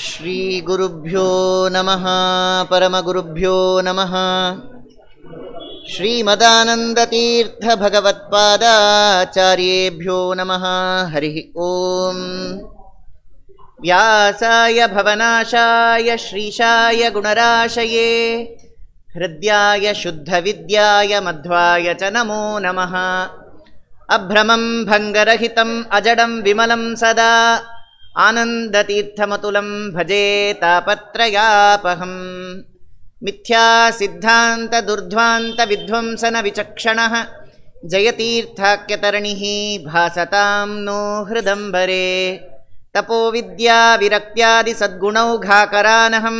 श्रीगुरुभ्यो नमः परमगुरुभ्यो नमः श्रीमदानन्दतीर्थभगवत्पादाचार्येभ्यो नमः हरिः ओम् व्यासाय भवनाशाय श्रीशाय गुणराशये हृद्याय शुद्धविद्याय मध्वाय च नमो नमः अभ्रमं भङ्गरहितम् अजडं विमलं सदा आनन्दतीर्थमतुलं भजे तापत्रयापहम् मिथ्यासिद्धान्तदुर्ध्वान्तविध्वंसनविचक्षणः जयतीर्थाक्यतरणिः भासतां नो हृदम्बरे तपोविद्याविरक्त्यादिसद्गुणौघाकरानहं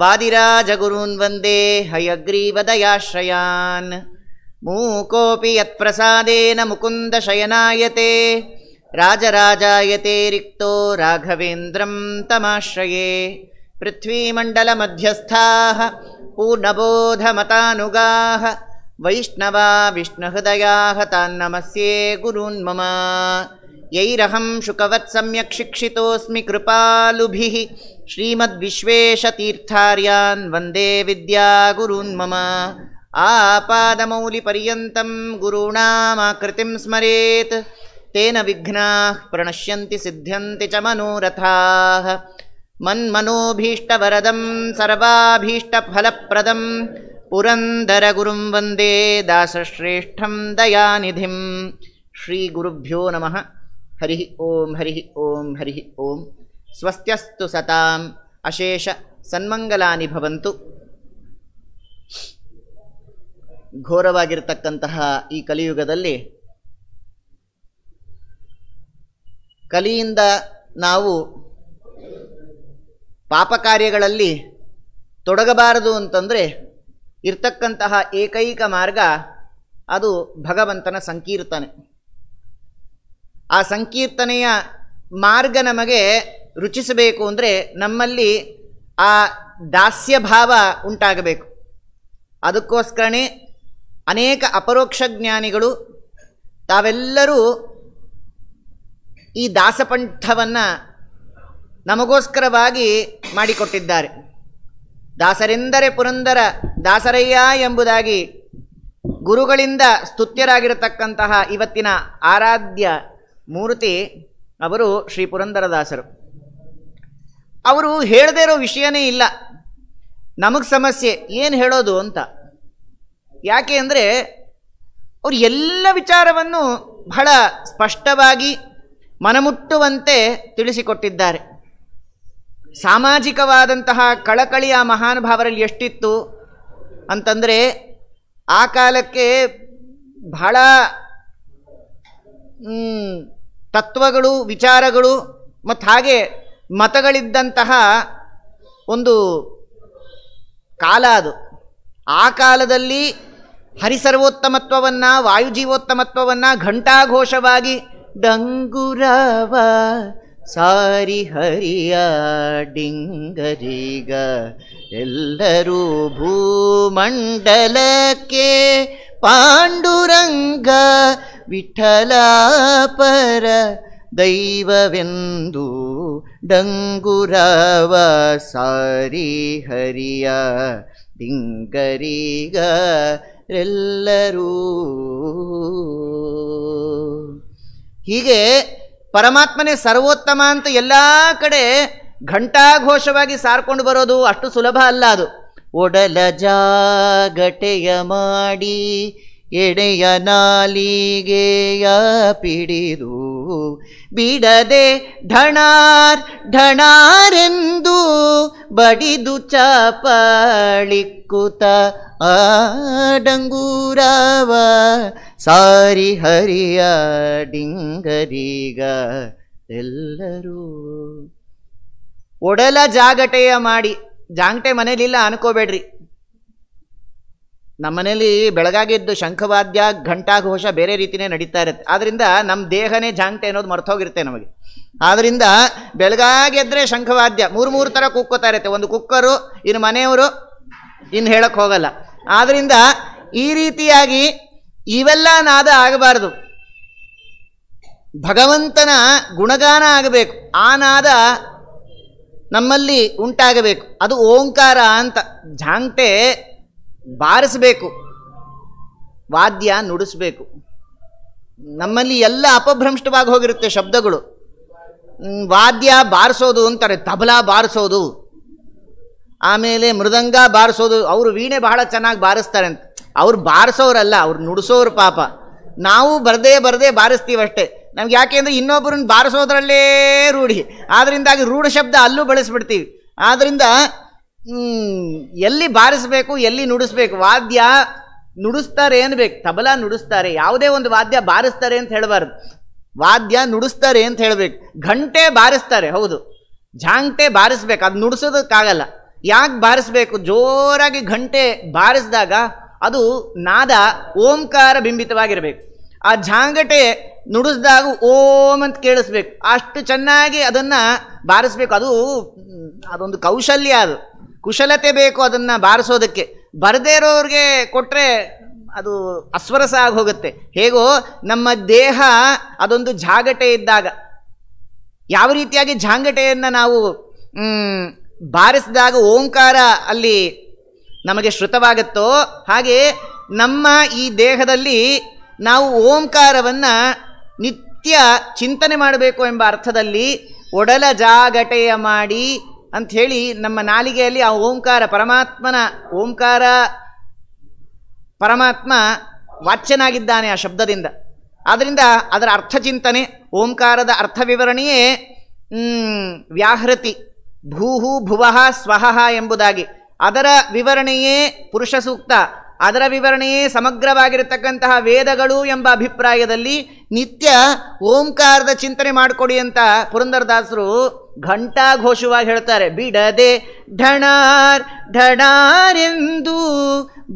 वादिराजगुरून् वन्दे हयग्रीवदयाश्रयान् मूकोऽपि यत्प्रसादेन मुकुन्दशयनायते राजराजायते रिक्तो राघवेन्द्रं तमाश्रये पृथ्वीमण्डलमध्यस्थाः पूर्णबोधमतानुगाः वैष्णवा विष्णुहृदयाः तान्नमस्ये गुरून्ममा यैरहं शुकवत् सम्यक् शिक्षितोऽस्मि कृपालुभिः श्रीमद्विश्वेशतीर्थार्यान् वन्दे विद्या गुरून्मम आपादमौलिपर्यन्तं गुरूणामाकृतिं स्मरेत् तेन विघ्नाः प्रणश्यन्ति सिद्ध्यन्ति च मनोरथाः मन्मनोभीष्टवरदं सर्वाभीष्टफलप्रदं पुरन्दरगुरुं वन्दे दासश्रेष्ठं दयानिधिं श्रीगुरुभ्यो नमः हरिः ॐ हरिः ॐ हरिः ॐ स्वस्त्यस्तु सताम् अशेषसन्मङ्गलानि भवन्तु घोरवागिरतकन्तः ई ಕಲಿಯುಗದಲ್ಲಿ ಕಲಿಯಿಂದ ನಾವು ಪಾಪ ಕಾರ್ಯಗಳಲ್ಲಿ ತೊಡಗಬಾರದು ಅಂತಂದರೆ ಇರ್ತಕ್ಕಂತಹ ಏಕೈಕ ಮಾರ್ಗ ಅದು ಭಗವಂತನ ಸಂಕೀರ್ತನೆ ಆ ಸಂಕೀರ್ತನೆಯ ಮಾರ್ಗ ನಮಗೆ ರುಚಿಸಬೇಕು ಅಂದರೆ ನಮ್ಮಲ್ಲಿ ಆ ದಾಸ್ಯ ಉಂಟಾಗಬೇಕು ಅದಕ್ಕೋಸ್ಕರನೇ ಅನೇಕ ಅಪರೋಕ್ಷ ಜ್ಞಾನಿಗಳು ತಾವೆಲ್ಲರೂ ಈ ದಾಸಪಂಠವನ್ನು ನಮಗೋಸ್ಕರವಾಗಿ ಮಾಡಿಕೊಟ್ಟಿದ್ದಾರೆ ದಾಸರೆಂದರೆ ಪುರಂದರ ದಾಸರಯ್ಯ ಎಂಬುದಾಗಿ ಗುರುಗಳಿಂದ ಸ್ತುತ್ಯರಾಗಿರತಕ್ಕಂತಹ ಇವತ್ತಿನ ಆರಾಧ್ಯ ಮೂರ್ತಿ ಅವರು ಶ್ರೀ ಪುರಂದರದಾಸರು ಅವರು ಹೇಳದೇ ಇರೋ ವಿಷಯನೇ ಇಲ್ಲ ನಮಗೆ ಸಮಸ್ಯೆ ಏನು ಹೇಳೋದು ಅಂತ ಯಾಕೆ ಅಂದರೆ ಅವರು ಎಲ್ಲ ವಿಚಾರವನ್ನು ಬಹಳ ಸ್ಪಷ್ಟವಾಗಿ ಮನಮುಟ್ಟುವಂತೆ ತಿಳಿಸಿಕೊಟ್ಟಿದ್ದಾರೆ ಸಾಮಾಜಿಕವಾದಂತಹ ಕಳಕಳಿಯ ಮಹಾನುಭಾವರಲ್ಲಿ ಎಷ್ಟಿತ್ತು ಅಂತಂದರೆ ಆ ಕಾಲಕ್ಕೆ ಬಹಳ ತತ್ವಗಳು ವಿಚಾರಗಳು ಮತ್ತು ಹಾಗೆ ಮತಗಳಿದ್ದಂತಹ ಒಂದು ಕಾಲ ಅದು ಆ ಕಾಲದಲ್ಲಿ ಹರಿಸರ್ವೋತ್ತಮತ್ವವನ್ನು ವಾಯುಜೀವೋತ್ತಮತ್ವವನ್ನು ಘಂಟಾಘೋಷವಾಗಿ ಡಂಗುರವ ಸಾರಿ ಹರಿಯ ಡಿಂಗರಿಗ ಎಲ್ಲರೂ ಭೂಮಂಡಲಕ್ಕೆ ಪಾಂಡುರಂಗ ವಿಠಲ ಪರ ದೈವವೆಂದು ಡಂಗುರವ ಸಾರಿ ಹರಿಯ ಡಿಂಗರಿಗ ಎಲ್ಲರೂ ಹೀಗೆ ಪರಮಾತ್ಮನೇ ಸರ್ವೋತ್ತಮ ಅಂತ ಎಲ್ಲ ಕಡೆ ಘಂಟಾಘೋಷವಾಗಿ ಸಾರ್ಕೊಂಡು ಬರೋದು ಅಷ್ಟು ಸುಲಭ ಅಲ್ಲ ಅದು ಒಡಲ ಜಾಗಟೆಯ ಮಾಡಿ ಎಡೆಯ ನಾಲಿಗೆಯ ಪಿಡಿದು ಬಿಡದೆ ಢಣಾರ್ ಢಣಾರೆಂದು ಬಡಿದು ಆ ಡಂಗೂರವ ಸಾರಿ ಹರಿಯ ಡಿಂಗರಿಗ ಎಲ್ಲರೂ ಒಡಲ ಜಾಗಟೆಯ ಮಾಡಿ ಜಾಂಗಟೆ ಮನೇಲಿಲ್ಲ ಅನ್ಕೋಬೇಡ್ರಿ ನಮ್ಮನೇಲಿ ಬೆಳಗಾಗಿದ್ದು ಶಂಖವಾದ್ಯ ಘಂಟಾಘೋಷ ಬೇರೆ ರೀತಿನೇ ನಡೀತಾ ಇರುತ್ತೆ ಆದ್ದರಿಂದ ನಮ್ಮ ದೇಹನೇ ಜಾಂಗಟೆ ಅನ್ನೋದು ಮರ್ತೋಗಿರುತ್ತೆ ನಮಗೆ ಆದ್ದರಿಂದ ಬೆಳಗಾಗೆದ್ರೆ ಶಂಖವಾದ್ಯ ಮೂರು ಮೂರು ಥರ ಕುಕ್ಕೋತಾ ಇರುತ್ತೆ ಒಂದು ಕುಕ್ಕರು ಇನ್ನು ಮನೆಯವರು ಇನ್ನು ಹೇಳಕ್ಕೆ ಹೋಗಲ್ಲ ಆದ್ದರಿಂದ ಈ ರೀತಿಯಾಗಿ ಇವೆಲ್ಲ ನಾದ ಆಗಬಾರದು ಭಗವಂತನ ಗುಣಗಾನ ಆಗಬೇಕು ಆ ನಾದ ನಮ್ಮಲ್ಲಿ ಉಂಟಾಗಬೇಕು ಅದು ಓಂಕಾರ ಅಂತ ಝಾಂಗ್ಟೆ ಬಾರಿಸಬೇಕು ವಾದ್ಯ ನುಡಿಸಬೇಕು ನಮ್ಮಲ್ಲಿ ಎಲ್ಲ ಅಪಭ್ರಂಷ್ಟವಾಗಿ ಹೋಗಿರುತ್ತೆ ಶಬ್ದಗಳು ವಾದ್ಯ ಬಾರಿಸೋದು ಅಂತಾರೆ ತಬಲಾ ಬಾರಿಸೋದು ಆಮೇಲೆ ಮೃದಂಗ ಬಾರಿಸೋದು ಅವರು ವೀಣೆ ಬಹಳ ಚೆನ್ನಾಗಿ ಬಾರಿಸ್ತಾರೆ ಅಂತ ಅವ್ರು ಬಾರಿಸೋರಲ್ಲ ಅವ್ರು ನುಡಿಸೋರು ಪಾಪ ನಾವು ಬರದೇ ಬರದೇ ಬಾರಿಸ್ತೀವಷ್ಟೇ ನಮ್ಗೆ ಅಂದರೆ ಇನ್ನೊಬ್ಬರನ್ನ ಬಾರಿಸೋದ್ರಲ್ಲೇ ರೂಢಿ ಆದ್ದರಿಂದಾಗಿ ರೂಢ ಶಬ್ದ ಅಲ್ಲೂ ಬಳಸಿಬಿಡ್ತೀವಿ ಆದ್ದರಿಂದ ಎಲ್ಲಿ ಬಾರಿಸ್ಬೇಕು ಎಲ್ಲಿ ನುಡಿಸ್ಬೇಕು ವಾದ್ಯ ನುಡಿಸ್ತಾರೆ ಏನು ಬೇಕು ತಬಲಾ ನುಡಿಸ್ತಾರೆ ಯಾವುದೇ ಒಂದು ವಾದ್ಯ ಬಾರಿಸ್ತಾರೆ ಅಂತ ಹೇಳಬಾರ್ದು ವಾದ್ಯ ನುಡಿಸ್ತಾರೆ ಅಂತ ಹೇಳಬೇಕು ಘಂಟೆ ಬಾರಿಸ್ತಾರೆ ಹೌದು ಝಾಂಗ್ಟೆ ಬಾರಿಸ್ಬೇಕು ಅದು ನುಡಿಸೋದಕ್ಕಾಗಲ್ಲ ಯಾಕೆ ಬಾರಿಸ್ಬೇಕು ಜೋರಾಗಿ ಘಂಟೆ ಬಾರಿಸಿದಾಗ ಅದು ನಾದ ಓಂಕಾರ ಬಿಂಬಿತವಾಗಿರಬೇಕು ಆ ಜಾಂಗಟೆ ನುಡಿಸ್ದಾಗ ಓಂ ಅಂತ ಕೇಳಿಸ್ಬೇಕು ಅಷ್ಟು ಚೆನ್ನಾಗಿ ಅದನ್ನು ಬಾರಿಸ್ಬೇಕು ಅದು ಅದೊಂದು ಕೌಶಲ್ಯ ಅದು ಕುಶಲತೆ ಬೇಕು ಅದನ್ನು ಬಾರಿಸೋದಕ್ಕೆ ಬರದೇ ಇರೋರಿಗೆ ಕೊಟ್ಟರೆ ಅದು ಅಸ್ವರಸ ಆಗಿ ಹೋಗುತ್ತೆ ಹೇಗೋ ನಮ್ಮ ದೇಹ ಅದೊಂದು ಜಾಗಟೆ ಇದ್ದಾಗ ಯಾವ ರೀತಿಯಾಗಿ ಜಾಂಗಟೆಯನ್ನು ನಾವು ಬಾರಿಸಿದಾಗ ಓಂಕಾರ ಅಲ್ಲಿ ನಮಗೆ ಶ್ರುತವಾಗತ್ತೋ ಹಾಗೆ ನಮ್ಮ ಈ ದೇಹದಲ್ಲಿ ನಾವು ಓಂಕಾರವನ್ನು ನಿತ್ಯ ಚಿಂತನೆ ಮಾಡಬೇಕು ಎಂಬ ಅರ್ಥದಲ್ಲಿ ಒಡಲ ಜಾಗಟೆಯ ಮಾಡಿ ಅಂಥೇಳಿ ನಮ್ಮ ನಾಲಿಗೆಯಲ್ಲಿ ಆ ಓಂಕಾರ ಪರಮಾತ್ಮನ ಓಂಕಾರ ಪರಮಾತ್ಮ ವಾಚ್ಯನಾಗಿದ್ದಾನೆ ಆ ಶಬ್ದದಿಂದ ಆದ್ದರಿಂದ ಅದರ ಅರ್ಥ ಚಿಂತನೆ ಓಂಕಾರದ ಅರ್ಥ ವಿವರಣೆಯೇ ವ್ಯಾಹೃತಿ ಭೂಹು ಭುವಃ ಸ್ವಹ ಎಂಬುದಾಗಿ ಅದರ ವಿವರಣೆಯೇ ಪುರುಷ ಸೂಕ್ತ ಅದರ ವಿವರಣೆಯೇ ಸಮಗ್ರವಾಗಿರತಕ್ಕಂತಹ ವೇದಗಳು ಎಂಬ ಅಭಿಪ್ರಾಯದಲ್ಲಿ ನಿತ್ಯ ಓಂಕಾರದ ಚಿಂತನೆ ಮಾಡಿಕೊಡಿ ಅಂತ ಪುರಂದರದಾಸರು ಘಂಟಾ ಘೋಷವಾಗಿ ಹೇಳ್ತಾರೆ ಬಿಡದೆ ಢಣಾರ್ ಢಣಾರೆಂದು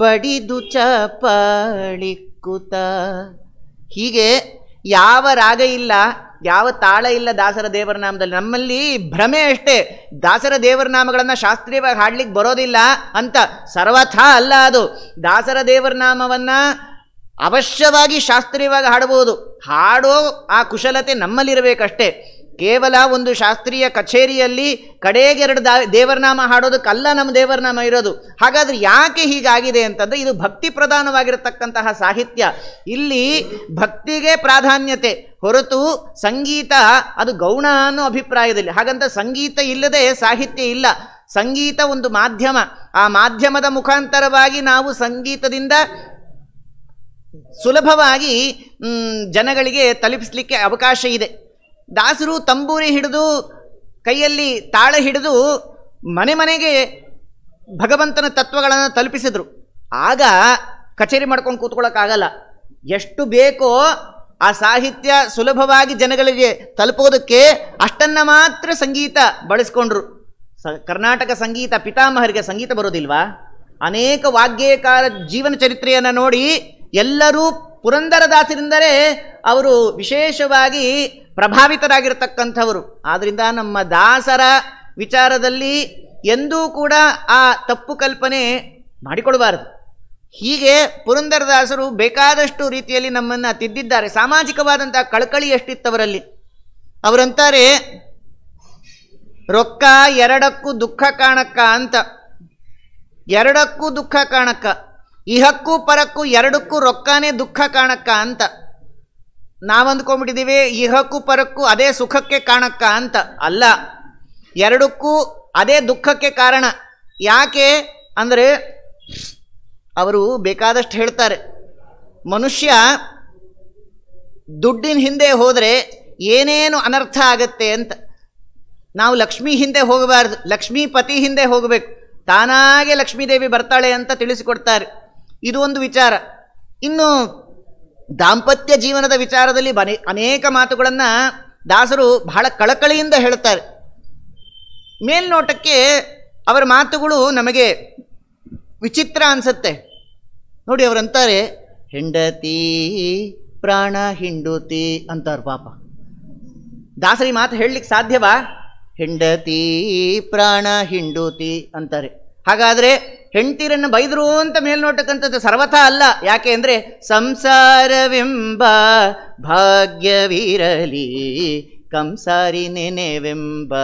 ಬಡಿದು ಚಪಾಳಿಕುತ ಹೀಗೆ ಯಾವ ರಾಗ ಇಲ್ಲ ಯಾವ ತಾಳ ಇಲ್ಲ ದಾಸರ ದೇವರ ನಾಮದಲ್ಲಿ ನಮ್ಮಲ್ಲಿ ಭ್ರಮೆ ಅಷ್ಟೇ ದಾಸರ ದೇವರ ನಾಮಗಳನ್ನು ಶಾಸ್ತ್ರೀಯವಾಗಿ ಹಾಡ್ಲಿಕ್ಕೆ ಬರೋದಿಲ್ಲ ಅಂತ ಸರ್ವಥಾ ಅಲ್ಲ ಅದು ದಾಸರ ದೇವರ ನಾಮವನ್ನು ಅವಶ್ಯವಾಗಿ ಶಾಸ್ತ್ರೀಯವಾಗಿ ಹಾಡಬಹುದು ಹಾಡೋ ಆ ಕುಶಲತೆ ನಮ್ಮಲ್ಲಿರಬೇಕಷ್ಟೇ ಕೇವಲ ಒಂದು ಶಾಸ್ತ್ರೀಯ ಕಚೇರಿಯಲ್ಲಿ ಕಡೆಗೆರಡು ದಾ ದೇವರನಾಮ ಹಾಡೋದಕ್ಕಲ್ಲ ನಮ್ಮ ದೇವರನಾಮ ಇರೋದು ಹಾಗಾದರೆ ಯಾಕೆ ಹೀಗಾಗಿದೆ ಅಂತಂದರೆ ಇದು ಭಕ್ತಿ ಪ್ರಧಾನವಾಗಿರತಕ್ಕಂತಹ ಸಾಹಿತ್ಯ ಇಲ್ಲಿ ಭಕ್ತಿಗೆ ಪ್ರಾಧಾನ್ಯತೆ ಹೊರತು ಸಂಗೀತ ಅದು ಗೌಣ ಅನ್ನೋ ಅಭಿಪ್ರಾಯದಲ್ಲಿ ಹಾಗಂತ ಸಂಗೀತ ಇಲ್ಲದೆ ಸಾಹಿತ್ಯ ಇಲ್ಲ ಸಂಗೀತ ಒಂದು ಮಾಧ್ಯಮ ಆ ಮಾಧ್ಯಮದ ಮುಖಾಂತರವಾಗಿ ನಾವು ಸಂಗೀತದಿಂದ ಸುಲಭವಾಗಿ ಜನಗಳಿಗೆ ತಲುಪಿಸಲಿಕ್ಕೆ ಅವಕಾಶ ಇದೆ ದಾಸರು ತಂಬೂರಿ ಹಿಡಿದು ಕೈಯಲ್ಲಿ ತಾಳ ಹಿಡಿದು ಮನೆ ಮನೆಗೆ ಭಗವಂತನ ತತ್ವಗಳನ್ನು ತಲುಪಿಸಿದರು ಆಗ ಕಚೇರಿ ಮಾಡ್ಕೊಂಡು ಕೂತ್ಕೊಳ್ಳೋಕ್ಕಾಗಲ್ಲ ಎಷ್ಟು ಬೇಕೋ ಆ ಸಾಹಿತ್ಯ ಸುಲಭವಾಗಿ ಜನಗಳಿಗೆ ತಲುಪೋದಕ್ಕೆ ಅಷ್ಟನ್ನು ಮಾತ್ರ ಸಂಗೀತ ಬಳಸ್ಕೊಂಡ್ರು ಸ ಕರ್ನಾಟಕ ಸಂಗೀತ ಪಿತಾಮಹರಿಗೆ ಸಂಗೀತ ಬರೋದಿಲ್ವಾ ಅನೇಕ ವಾಗ್ಯೇಕಾರ ಜೀವನ ಚರಿತ್ರೆಯನ್ನು ನೋಡಿ ಎಲ್ಲರೂ ಪುರಂದರದಾಸರಿಂದರೆ ಅವರು ವಿಶೇಷವಾಗಿ ಪ್ರಭಾವಿತರಾಗಿರ್ತಕ್ಕಂಥವರು ಆದ್ದರಿಂದ ನಮ್ಮ ದಾಸರ ವಿಚಾರದಲ್ಲಿ ಎಂದೂ ಕೂಡ ಆ ತಪ್ಪು ಕಲ್ಪನೆ ಮಾಡಿಕೊಡಬಾರದು ಹೀಗೆ ಪುರಂದರದಾಸರು ಬೇಕಾದಷ್ಟು ರೀತಿಯಲ್ಲಿ ನಮ್ಮನ್ನು ತಿದ್ದಿದ್ದಾರೆ ಸಾಮಾಜಿಕವಾದಂಥ ಕಳಕಳಿ ಎಷ್ಟಿತ್ತವರಲ್ಲಿ ಅವರಂತಾರೆ ರೊಕ್ಕ ಎರಡಕ್ಕೂ ದುಃಖ ಕಾಣಕ್ಕ ಅಂತ ಎರಡಕ್ಕೂ ದುಃಖ ಕಾಣಕ್ಕ ಇಹಕ್ಕೂ ಪರಕ್ಕೂ ಎರಡಕ್ಕೂ ರೊಕ್ಕನೇ ದುಃಖ ಕಾಣಕ್ಕ ಅಂತ ನಾವಂದ್ಕೊಂಡ್ಬಿಟ್ಟಿದ್ದೀವಿ ಇಹಕ್ಕೂ ಪರಕ್ಕೂ ಅದೇ ಸುಖಕ್ಕೆ ಕಾಣಕ್ಕ ಅಂತ ಅಲ್ಲ ಎರಡಕ್ಕೂ ಅದೇ ದುಃಖಕ್ಕೆ ಕಾರಣ ಯಾಕೆ ಅಂದರೆ ಅವರು ಬೇಕಾದಷ್ಟು ಹೇಳ್ತಾರೆ ಮನುಷ್ಯ ದುಡ್ಡಿನ ಹಿಂದೆ ಹೋದರೆ ಏನೇನು ಅನರ್ಥ ಆಗತ್ತೆ ಅಂತ ನಾವು ಲಕ್ಷ್ಮಿ ಹಿಂದೆ ಹೋಗಬಾರ್ದು ಪತಿ ಹಿಂದೆ ಹೋಗಬೇಕು ತಾನಾಗೆ ಲಕ್ಷ್ಮೀದೇವಿ ಬರ್ತಾಳೆ ಅಂತ ತಿಳಿಸಿಕೊಡ್ತಾರೆ ಇದು ಒಂದು ವಿಚಾರ ಇನ್ನು ದಾಂಪತ್ಯ ಜೀವನದ ವಿಚಾರದಲ್ಲಿ ಬನೆ ಅನೇಕ ಮಾತುಗಳನ್ನು ದಾಸರು ಬಹಳ ಕಳಕಳಿಯಿಂದ ಹೇಳ್ತಾರೆ ಮೇಲ್ನೋಟಕ್ಕೆ ಅವರ ಮಾತುಗಳು ನಮಗೆ ವಿಚಿತ್ರ ಅನಿಸುತ್ತೆ ನೋಡಿ ಅವರಂತಾರೆ ಹೆಂಡತಿ ಪ್ರಾಣ ಹಿಂಡುತಿ ಅಂತಾರೆ ಪಾಪ ದಾಸರಿ ಮಾತು ಹೇಳಲಿಕ್ಕೆ ಸಾಧ್ಯವಾ ಹೆಂಡತಿ ಪ್ರಾಣ ಹಿಂಡುತಿ ಅಂತಾರೆ ಹಾಗಾದರೆ ಹೆಂಡತಿರನ್ನು ಬೈದರು ಅಂತ ಮೇಲ್ನೋಟಕ್ಕಂಥದ್ದು ಸರ್ವಥ ಅಲ್ಲ ಯಾಕೆ ಅಂದರೆ ಸಂಸಾರವೆಂಬ ಭಾಗ್ಯವಿರಲಿ ಕಂಸಾರಿ ನೆನೆವೆಂಬ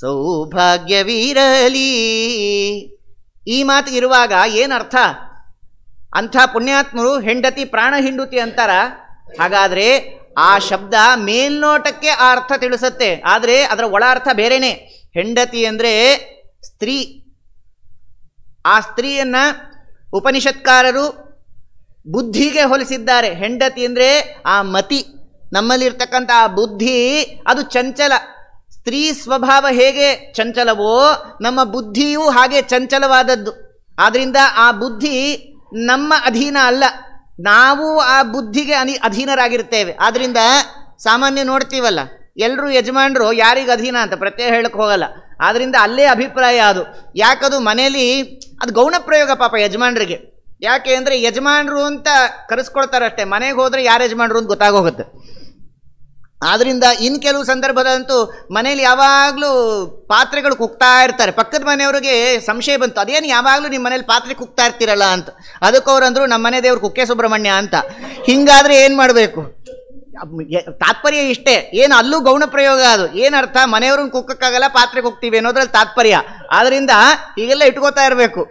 ಸೌಭಾಗ್ಯವಿರಲಿ ಈ ಮಾತು ಇರುವಾಗ ಏನರ್ಥ ಅಂಥ ಪುಣ್ಯಾತ್ಮರು ಹೆಂಡತಿ ಪ್ರಾಣ ಹಿಂಡುತಿ ಅಂತಾರ ಹಾಗಾದರೆ ಆ ಶಬ್ದ ಮೇಲ್ನೋಟಕ್ಕೆ ಆ ಅರ್ಥ ತಿಳಿಸುತ್ತೆ ಆದರೆ ಅದರ ಒಳ ಅರ್ಥ ಬೇರೆಯೇ ಹೆಂಡತಿ ಅಂದರೆ ಸ್ತ್ರೀ ಆ ಸ್ತ್ರೀಯನ್ನು ಉಪನಿಷತ್ಕಾರರು ಬುದ್ಧಿಗೆ ಹೋಲಿಸಿದ್ದಾರೆ ಹೆಂಡತಿ ಅಂದರೆ ಆ ಮತಿ ನಮ್ಮಲ್ಲಿರ್ತಕ್ಕಂಥ ಆ ಬುದ್ಧಿ ಅದು ಚಂಚಲ ಸ್ತ್ರೀ ಸ್ವಭಾವ ಹೇಗೆ ಚಂಚಲವೋ ನಮ್ಮ ಬುದ್ಧಿಯೂ ಹಾಗೆ ಚಂಚಲವಾದದ್ದು ಆದ್ದರಿಂದ ಆ ಬುದ್ಧಿ ನಮ್ಮ ಅಧೀನ ಅಲ್ಲ ನಾವು ಆ ಬುದ್ಧಿಗೆ ಅನಿ ಅಧೀನರಾಗಿರ್ತೇವೆ ಆದ್ದರಿಂದ ಸಾಮಾನ್ಯ ನೋಡ್ತೀವಲ್ಲ ಎಲ್ಲರೂ ಯಜಮಾನರು ಯಾರಿಗೆ ಅಧೀನ ಅಂತ ಪ್ರತ್ಯೇಕ ಹೇಳಕ್ಕೆ ಹೋಗಲ್ಲ ಆದ್ದರಿಂದ ಅಲ್ಲೇ ಅಭಿಪ್ರಾಯ ಅದು ಯಾಕದು ಮನೇಲಿ ಅದು ಗೌಣ ಪ್ರಯೋಗ ಪಾಪ ಯಜಮಾನರಿಗೆ ಯಾಕೆ ಅಂದರೆ ಯಜಮಾನರು ಅಂತ ಕರೆಸ್ಕೊಳ್ತಾರಷ್ಟೇ ಮನೆಗೆ ಹೋದರೆ ಯಾರು ಯಜಮಾನರು ಅಂತ ಗೊತ್ತಾಗೋಗುತ್ತೆ ಆದ್ದರಿಂದ ಇನ್ನು ಕೆಲವು ಸಂದರ್ಭದಂತೂ ಮನೇಲಿ ಯಾವಾಗಲೂ ಪಾತ್ರೆಗಳು ಕುಗ್ತಾ ಇರ್ತಾರೆ ಪಕ್ಕದ ಮನೆಯವ್ರಿಗೆ ಸಂಶಯ ಬಂತು ಅದೇನು ಯಾವಾಗಲೂ ನಿಮ್ಮ ಮನೇಲಿ ಪಾತ್ರೆ ಕುಗ್ತಾ ಇರ್ತೀರಲ್ಲ ಅಂತ ಅದಕ್ಕೆ ಅವ್ರು ಅಂದರು ನಮ್ಮ ಮನೆ ದೇವ್ರು ಕುಕ್ಕೆ ಸುಬ್ರಹ್ಮಣ್ಯ ಅಂತ ಹಿಂಗಾದರೆ ಏನು ಮಾಡಬೇಕು ತಾತ್ಪರ್ಯ ಇಷ್ಟೇ ಏನು ಅಲ್ಲೂ ಗೌಣ ಪ್ರಯೋಗ ಅದು ಏನರ್ಥ ಮನೆಯವ್ರನ್ನ ಕುಕ್ಕಕ್ಕಾಗಲ್ಲ ಪಾತ್ರೆಗೆ ಹೋಗ್ತೀವಿ ಅನ್ನೋದ್ರಲ್ಲಿ ತಾತ್ಪರ್ಯ ಆದ್ದರಿಂದ ಈಗೆಲ್ಲ ಇಟ್ಕೋತಾ ಇರಬೇಕು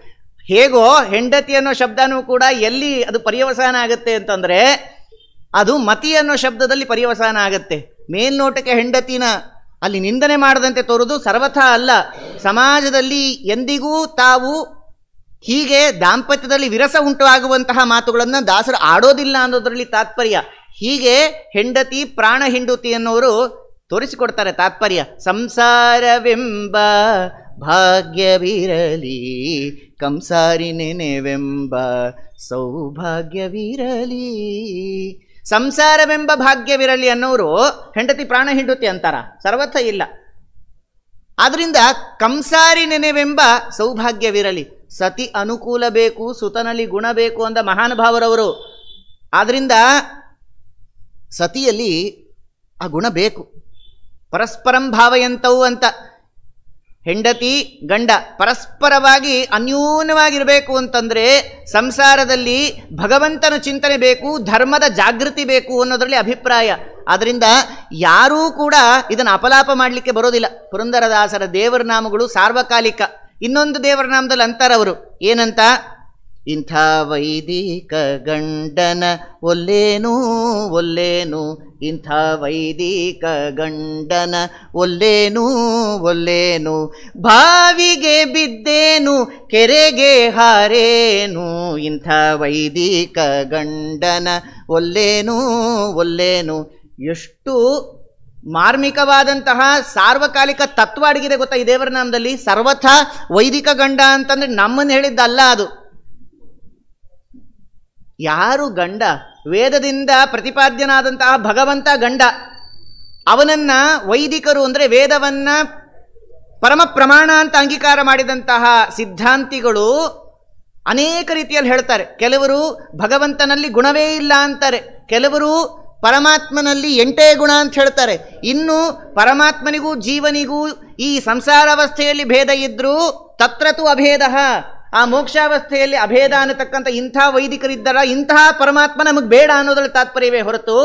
ಹೇಗೋ ಹೆಂಡತಿ ಅನ್ನೋ ಶಬ್ದನೂ ಕೂಡ ಎಲ್ಲಿ ಅದು ಪರ್ಯವಸಾನ ಆಗುತ್ತೆ ಅಂತಂದರೆ ಅದು ಮತಿ ಅನ್ನೋ ಶಬ್ದದಲ್ಲಿ ಪರ್ಯವಸಾನ ಆಗುತ್ತೆ ಮೇಲ್ನೋಟಕ್ಕೆ ಹೆಂಡತಿನ ಅಲ್ಲಿ ನಿಂದನೆ ಮಾಡದಂತೆ ತೋರೋದು ಸರ್ವಥಾ ಅಲ್ಲ ಸಮಾಜದಲ್ಲಿ ಎಂದಿಗೂ ತಾವು ಹೀಗೆ ದಾಂಪತ್ಯದಲ್ಲಿ ವಿರಸ ಉಂಟು ಆಗುವಂತಹ ಮಾತುಗಳನ್ನು ದಾಸರು ಆಡೋದಿಲ್ಲ ಅನ್ನೋದರಲ್ಲಿ ತಾತ್ಪರ್ಯ ಹೀಗೆ ಹೆಂಡತಿ ಪ್ರಾಣ ಹಿಂಡುತಿ ಅನ್ನೋರು ತೋರಿಸಿಕೊಡ್ತಾರೆ ತಾತ್ಪರ್ಯ ಸಂಸಾರವೆಂಬ ಭಾಗ್ಯವಿರಲಿ ಕಂಸಾರಿ ನೆನೆವೆಂಬ ಸೌಭಾಗ್ಯವಿರಲಿ ಸಂಸಾರವೆಂಬ ಭಾಗ್ಯವಿರಲಿ ಅನ್ನೋರು ಹೆಂಡತಿ ಪ್ರಾಣ ಹಿಂಡುತಿ ಅಂತಾರ ಸರ್ವಥ ಇಲ್ಲ ಆದ್ರಿಂದ ಕಂಸಾರಿ ನೆನೆವೆಂಬ ಸೌಭಾಗ್ಯವಿರಲಿ ಸತಿ ಅನುಕೂಲ ಬೇಕು ಸುತನಲ್ಲಿ ಗುಣ ಬೇಕು ಅಂದ ಮಹಾನುಭಾವರವರು ಆದ್ರಿಂದ ಸತಿಯಲ್ಲಿ ಆ ಗುಣ ಬೇಕು ಪರಸ್ಪರಂ ಭಾವಯಂತವು ಅಂತ ಹೆಂಡತಿ ಗಂಡ ಪರಸ್ಪರವಾಗಿ ಅನ್ಯೂನ್ಯವಾಗಿರಬೇಕು ಅಂತಂದರೆ ಸಂಸಾರದಲ್ಲಿ ಭಗವಂತನ ಚಿಂತನೆ ಬೇಕು ಧರ್ಮದ ಜಾಗೃತಿ ಬೇಕು ಅನ್ನೋದರಲ್ಲಿ ಅಭಿಪ್ರಾಯ ಆದ್ದರಿಂದ ಯಾರೂ ಕೂಡ ಇದನ್ನು ಅಪಲಾಪ ಮಾಡಲಿಕ್ಕೆ ಬರೋದಿಲ್ಲ ಪುರಂದರದಾಸರ ದೇವರ ನಾಮಗಳು ಸಾರ್ವಕಾಲಿಕ ಇನ್ನೊಂದು ದೇವರ ನಾಮದಲ್ಲಿ ಅಂತಾರವರು ಏನಂತ ಇಂಥ ವೈದಿಕ ಗಂಡನ ಒಲ್ಲೇನು ಒಲ್ಲೇನು ಇಂಥ ವೈದಿಕ ಗಂಡನ ಒಲ್ಲೇನು ಒಲ್ಲೇನು ಬಾವಿಗೆ ಬಿದ್ದೇನು ಕೆರೆಗೆ ಹಾರೇನು ಇಂಥ ವೈದಿಕ ಗಂಡನ ಒಲ್ಲೇನು ಒಲ್ಲೇನು ಎಷ್ಟು ಮಾರ್ಮಿಕವಾದಂತಹ ಸಾರ್ವಕಾಲಿಕ ತತ್ವ ಅಡಗಿದೆ ಗೊತ್ತಾ ಈ ದೇವರ ನಾಮದಲ್ಲಿ ಸರ್ವಥ ವೈದಿಕ ಗಂಡ ಅಂತಂದ್ರೆ ನಮ್ಮನ್ನು ಹೇಳಿದ್ದಲ್ಲ ಅದು ಯಾರು ಗಂಡ ವೇದದಿಂದ ಪ್ರತಿಪಾದ್ಯನಾದಂತಹ ಭಗವಂತ ಗಂಡ ಅವನನ್ನು ವೈದಿಕರು ಅಂದರೆ ವೇದವನ್ನು ಪರಮ ಪ್ರಮಾಣ ಅಂತ ಅಂಗೀಕಾರ ಮಾಡಿದಂತಹ ಸಿದ್ಧಾಂತಿಗಳು ಅನೇಕ ರೀತಿಯಲ್ಲಿ ಹೇಳ್ತಾರೆ ಕೆಲವರು ಭಗವಂತನಲ್ಲಿ ಗುಣವೇ ಇಲ್ಲ ಅಂತಾರೆ ಕೆಲವರು ಪರಮಾತ್ಮನಲ್ಲಿ ಎಂಟೇ ಗುಣ ಅಂತ ಹೇಳ್ತಾರೆ ಇನ್ನು ಪರಮಾತ್ಮನಿಗೂ ಜೀವನಿಗೂ ಈ ಸಂಸಾರಾವಸ್ಥೆಯಲ್ಲಿ ಭೇದ ಇದ್ದರೂ ತತ್ರತು ಅಭೇದ ಆ ಮೋಕ್ಷಾವಸ್ಥೆಯಲ್ಲಿ ಅಭೇದ ಅನ್ನತಕ್ಕಂಥ ಇಂಥ ವೈದಿಕರಿದ್ದಾರ ಇಂತಹ ಪರಮಾತ್ಮ ನಮಗೆ ಬೇಡ ಅನ್ನೋದ್ರಲ್ಲಿ ತಾತ್ಪರ್ಯವೇ ಹೊರತು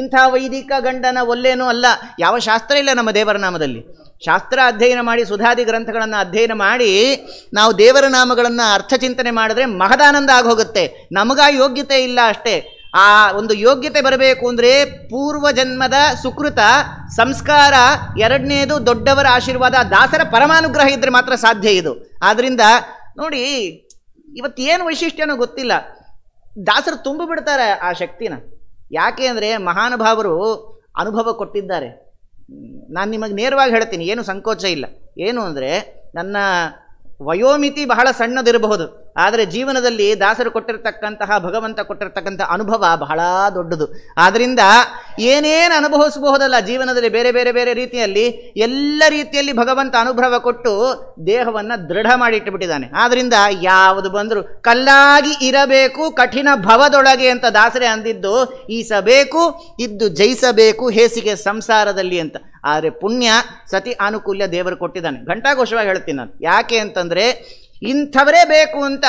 ಇಂಥ ವೈದಿಕ ಗಂಡನ ಒಲ್ಲೇನೂ ಅಲ್ಲ ಯಾವ ಶಾಸ್ತ್ರ ಇಲ್ಲ ನಮ್ಮ ದೇವರ ನಾಮದಲ್ಲಿ ಶಾಸ್ತ್ರ ಅಧ್ಯಯನ ಮಾಡಿ ಸುಧಾದಿ ಗ್ರಂಥಗಳನ್ನು ಅಧ್ಯಯನ ಮಾಡಿ ನಾವು ದೇವರ ನಾಮಗಳನ್ನು ಅರ್ಥ ಚಿಂತನೆ ಮಾಡಿದ್ರೆ ಮಹದಾನಂದ ಆಗೋಗುತ್ತೆ ನಮಗ ಯೋಗ್ಯತೆ ಇಲ್ಲ ಅಷ್ಟೇ ಆ ಒಂದು ಯೋಗ್ಯತೆ ಬರಬೇಕು ಅಂದರೆ ಪೂರ್ವಜನ್ಮದ ಸುಕೃತ ಸಂಸ್ಕಾರ ಎರಡನೇದು ದೊಡ್ಡವರ ಆಶೀರ್ವಾದ ದಾಸರ ಪರಮಾನುಗ್ರಹ ಇದ್ದರೆ ಮಾತ್ರ ಸಾಧ್ಯ ಇದು ಆದ್ದರಿಂದ ನೋಡಿ ಇವತ್ತೇನು ವೈಶಿಷ್ಟ್ಯನೋ ಗೊತ್ತಿಲ್ಲ ದಾಸರು ತುಂಬಿ ಬಿಡ್ತಾರೆ ಆ ಶಕ್ತಿನ ಯಾಕೆ ಅಂದರೆ ಮಹಾನುಭಾವರು ಅನುಭವ ಕೊಟ್ಟಿದ್ದಾರೆ ನಾನು ನಿಮಗೆ ನೇರವಾಗಿ ಹೇಳ್ತೀನಿ ಏನು ಸಂಕೋಚ ಇಲ್ಲ ಏನು ಅಂದರೆ ನನ್ನ ವಯೋಮಿತಿ ಬಹಳ ಸಣ್ಣದಿರಬಹುದು ಆದರೆ ಜೀವನದಲ್ಲಿ ದಾಸರು ಕೊಟ್ಟಿರ್ತಕ್ಕಂತಹ ಭಗವಂತ ಕೊಟ್ಟಿರ್ತಕ್ಕಂಥ ಅನುಭವ ಬಹಳ ದೊಡ್ಡದು ಆದ್ದರಿಂದ ಏನೇನು ಅನುಭವಿಸಬಹುದಲ್ಲ ಜೀವನದಲ್ಲಿ ಬೇರೆ ಬೇರೆ ಬೇರೆ ರೀತಿಯಲ್ಲಿ ಎಲ್ಲ ರೀತಿಯಲ್ಲಿ ಭಗವಂತ ಅನುಭವ ಕೊಟ್ಟು ದೇಹವನ್ನು ದೃಢ ಮಾಡಿಟ್ಟುಬಿಟ್ಟಿದ್ದಾನೆ ಆದ್ದರಿಂದ ಯಾವುದು ಬಂದರೂ ಕಲ್ಲಾಗಿ ಇರಬೇಕು ಕಠಿಣ ಭವದೊಳಗೆ ಅಂತ ದಾಸರೇ ಅಂದಿದ್ದು ಈಸಬೇಕು ಇದ್ದು ಜಯಿಸಬೇಕು ಹೇಸಿಗೆ ಸಂಸಾರದಲ್ಲಿ ಅಂತ ಆದರೆ ಪುಣ್ಯ ಸತಿ ಆನುಕೂಲ್ಯ ದೇವರು ಕೊಟ್ಟಿದ್ದಾನೆ ಘಂಟಾಘೋಷವಾಗಿ ಹೇಳ್ತೀನಿ ನಾನು ಯಾಕೆ ಅಂತಂದರೆ ಇಂಥವರೇ ಬೇಕು ಅಂತ